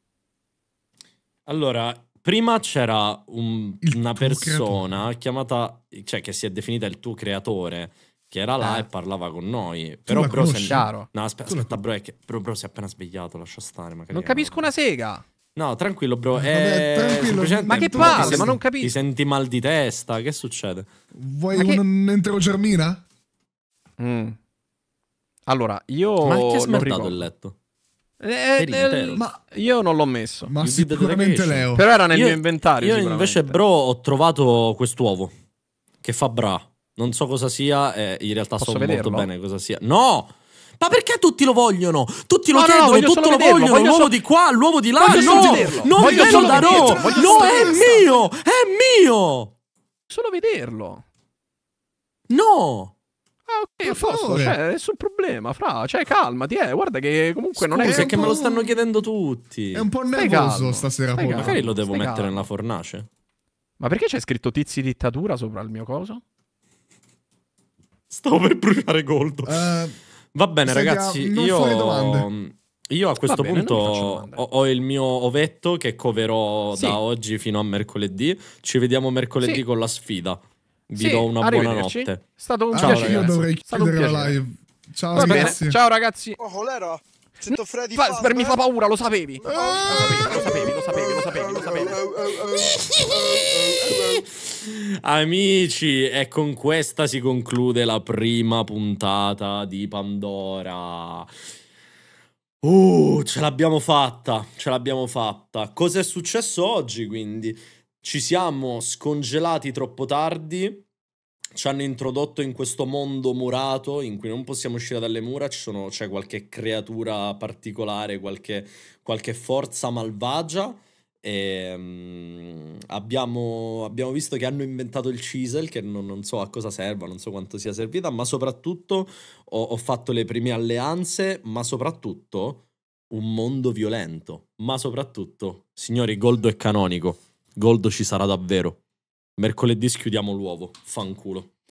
Allora, prima c'era un, una persona creatore. chiamata, cioè che si è definita il tuo creatore, che era là eh. e parlava con noi. Tu però, bro, se... No, aspetta, aspetta bro, è che... bro, bro, si è appena svegliato, lascia stare. Magari non capisco una sega. No, tranquillo, bro. Eh, vabbè, tranquillo. Ma che palle, ma non capisco. Ti senti mal di testa, che succede? Vuoi ma un che... enterogermina? Mm. Allora, io... Ma che ha smerdato il letto? Eh, eh, eh ma io non l'ho messo. Ma sicuramente Leo. Però era nel io, mio inventario. Io invece, bro, ho trovato quest'uovo che fa bra. Non so cosa sia, eh, in realtà Posso so vederlo? molto bene cosa sia. No! Ma perché tutti lo vogliono? Tutti lo no, chiedono, no, tutti lo vederlo, vogliono. L'uovo solo... di qua, l'uovo di là. Voglio no, non voglio me lo darò. no è mio, è mio. Solo vederlo. No. Ah, ok, a posto, cioè, nessun problema, fra, cioè, calmati, eh, guarda che comunque Scusa, non è... Perché me lo stanno chiedendo tutti. È un po' nervoso stasera. Poi. Magari lo devo mettere calmo. nella fornace. Ma perché c'è scritto tizi dittatura sopra il mio coso? Stavo per bruciare Goldo. Uh, Va bene, ragazzi, io... Io a questo bene, punto ho, ho, il mio ovetto che coverò sì. da oggi fino a mercoledì. Ci vediamo mercoledì sì. con la sfida. Vi sì, do una buona notte. È stato un Ciao, piacere. Io dovrei chiudere la live. Ciao ragazzi. Ciao ragazzi. Oh, colera. Sento Freddy fa, fa, Mi eh? fa paura, eh. lo sapevi. Lo sapevi, lo sapevi, lo sapevi, lo sapevi. Amici, e con questa si conclude la prima puntata di Pandora. Uh, ce l'abbiamo fatta, ce l'abbiamo fatta. Cos'è successo oggi, quindi? Ci siamo scongelati troppo tardi, ci hanno introdotto in questo mondo murato in cui non possiamo uscire dalle mura, sono, c'è qualche creatura particolare, qualche, qualche forza malvagia. E, um, abbiamo, abbiamo, visto che hanno inventato il chisel, che non, non, so a cosa serva, non so quanto sia servita, ma soprattutto ho, ho fatto le prime alleanze, ma soprattutto un mondo violento, ma soprattutto, signori, Goldo è canonico. Gold ci sarà davvero. Mercoledì schiudiamo l'uovo, fanculo.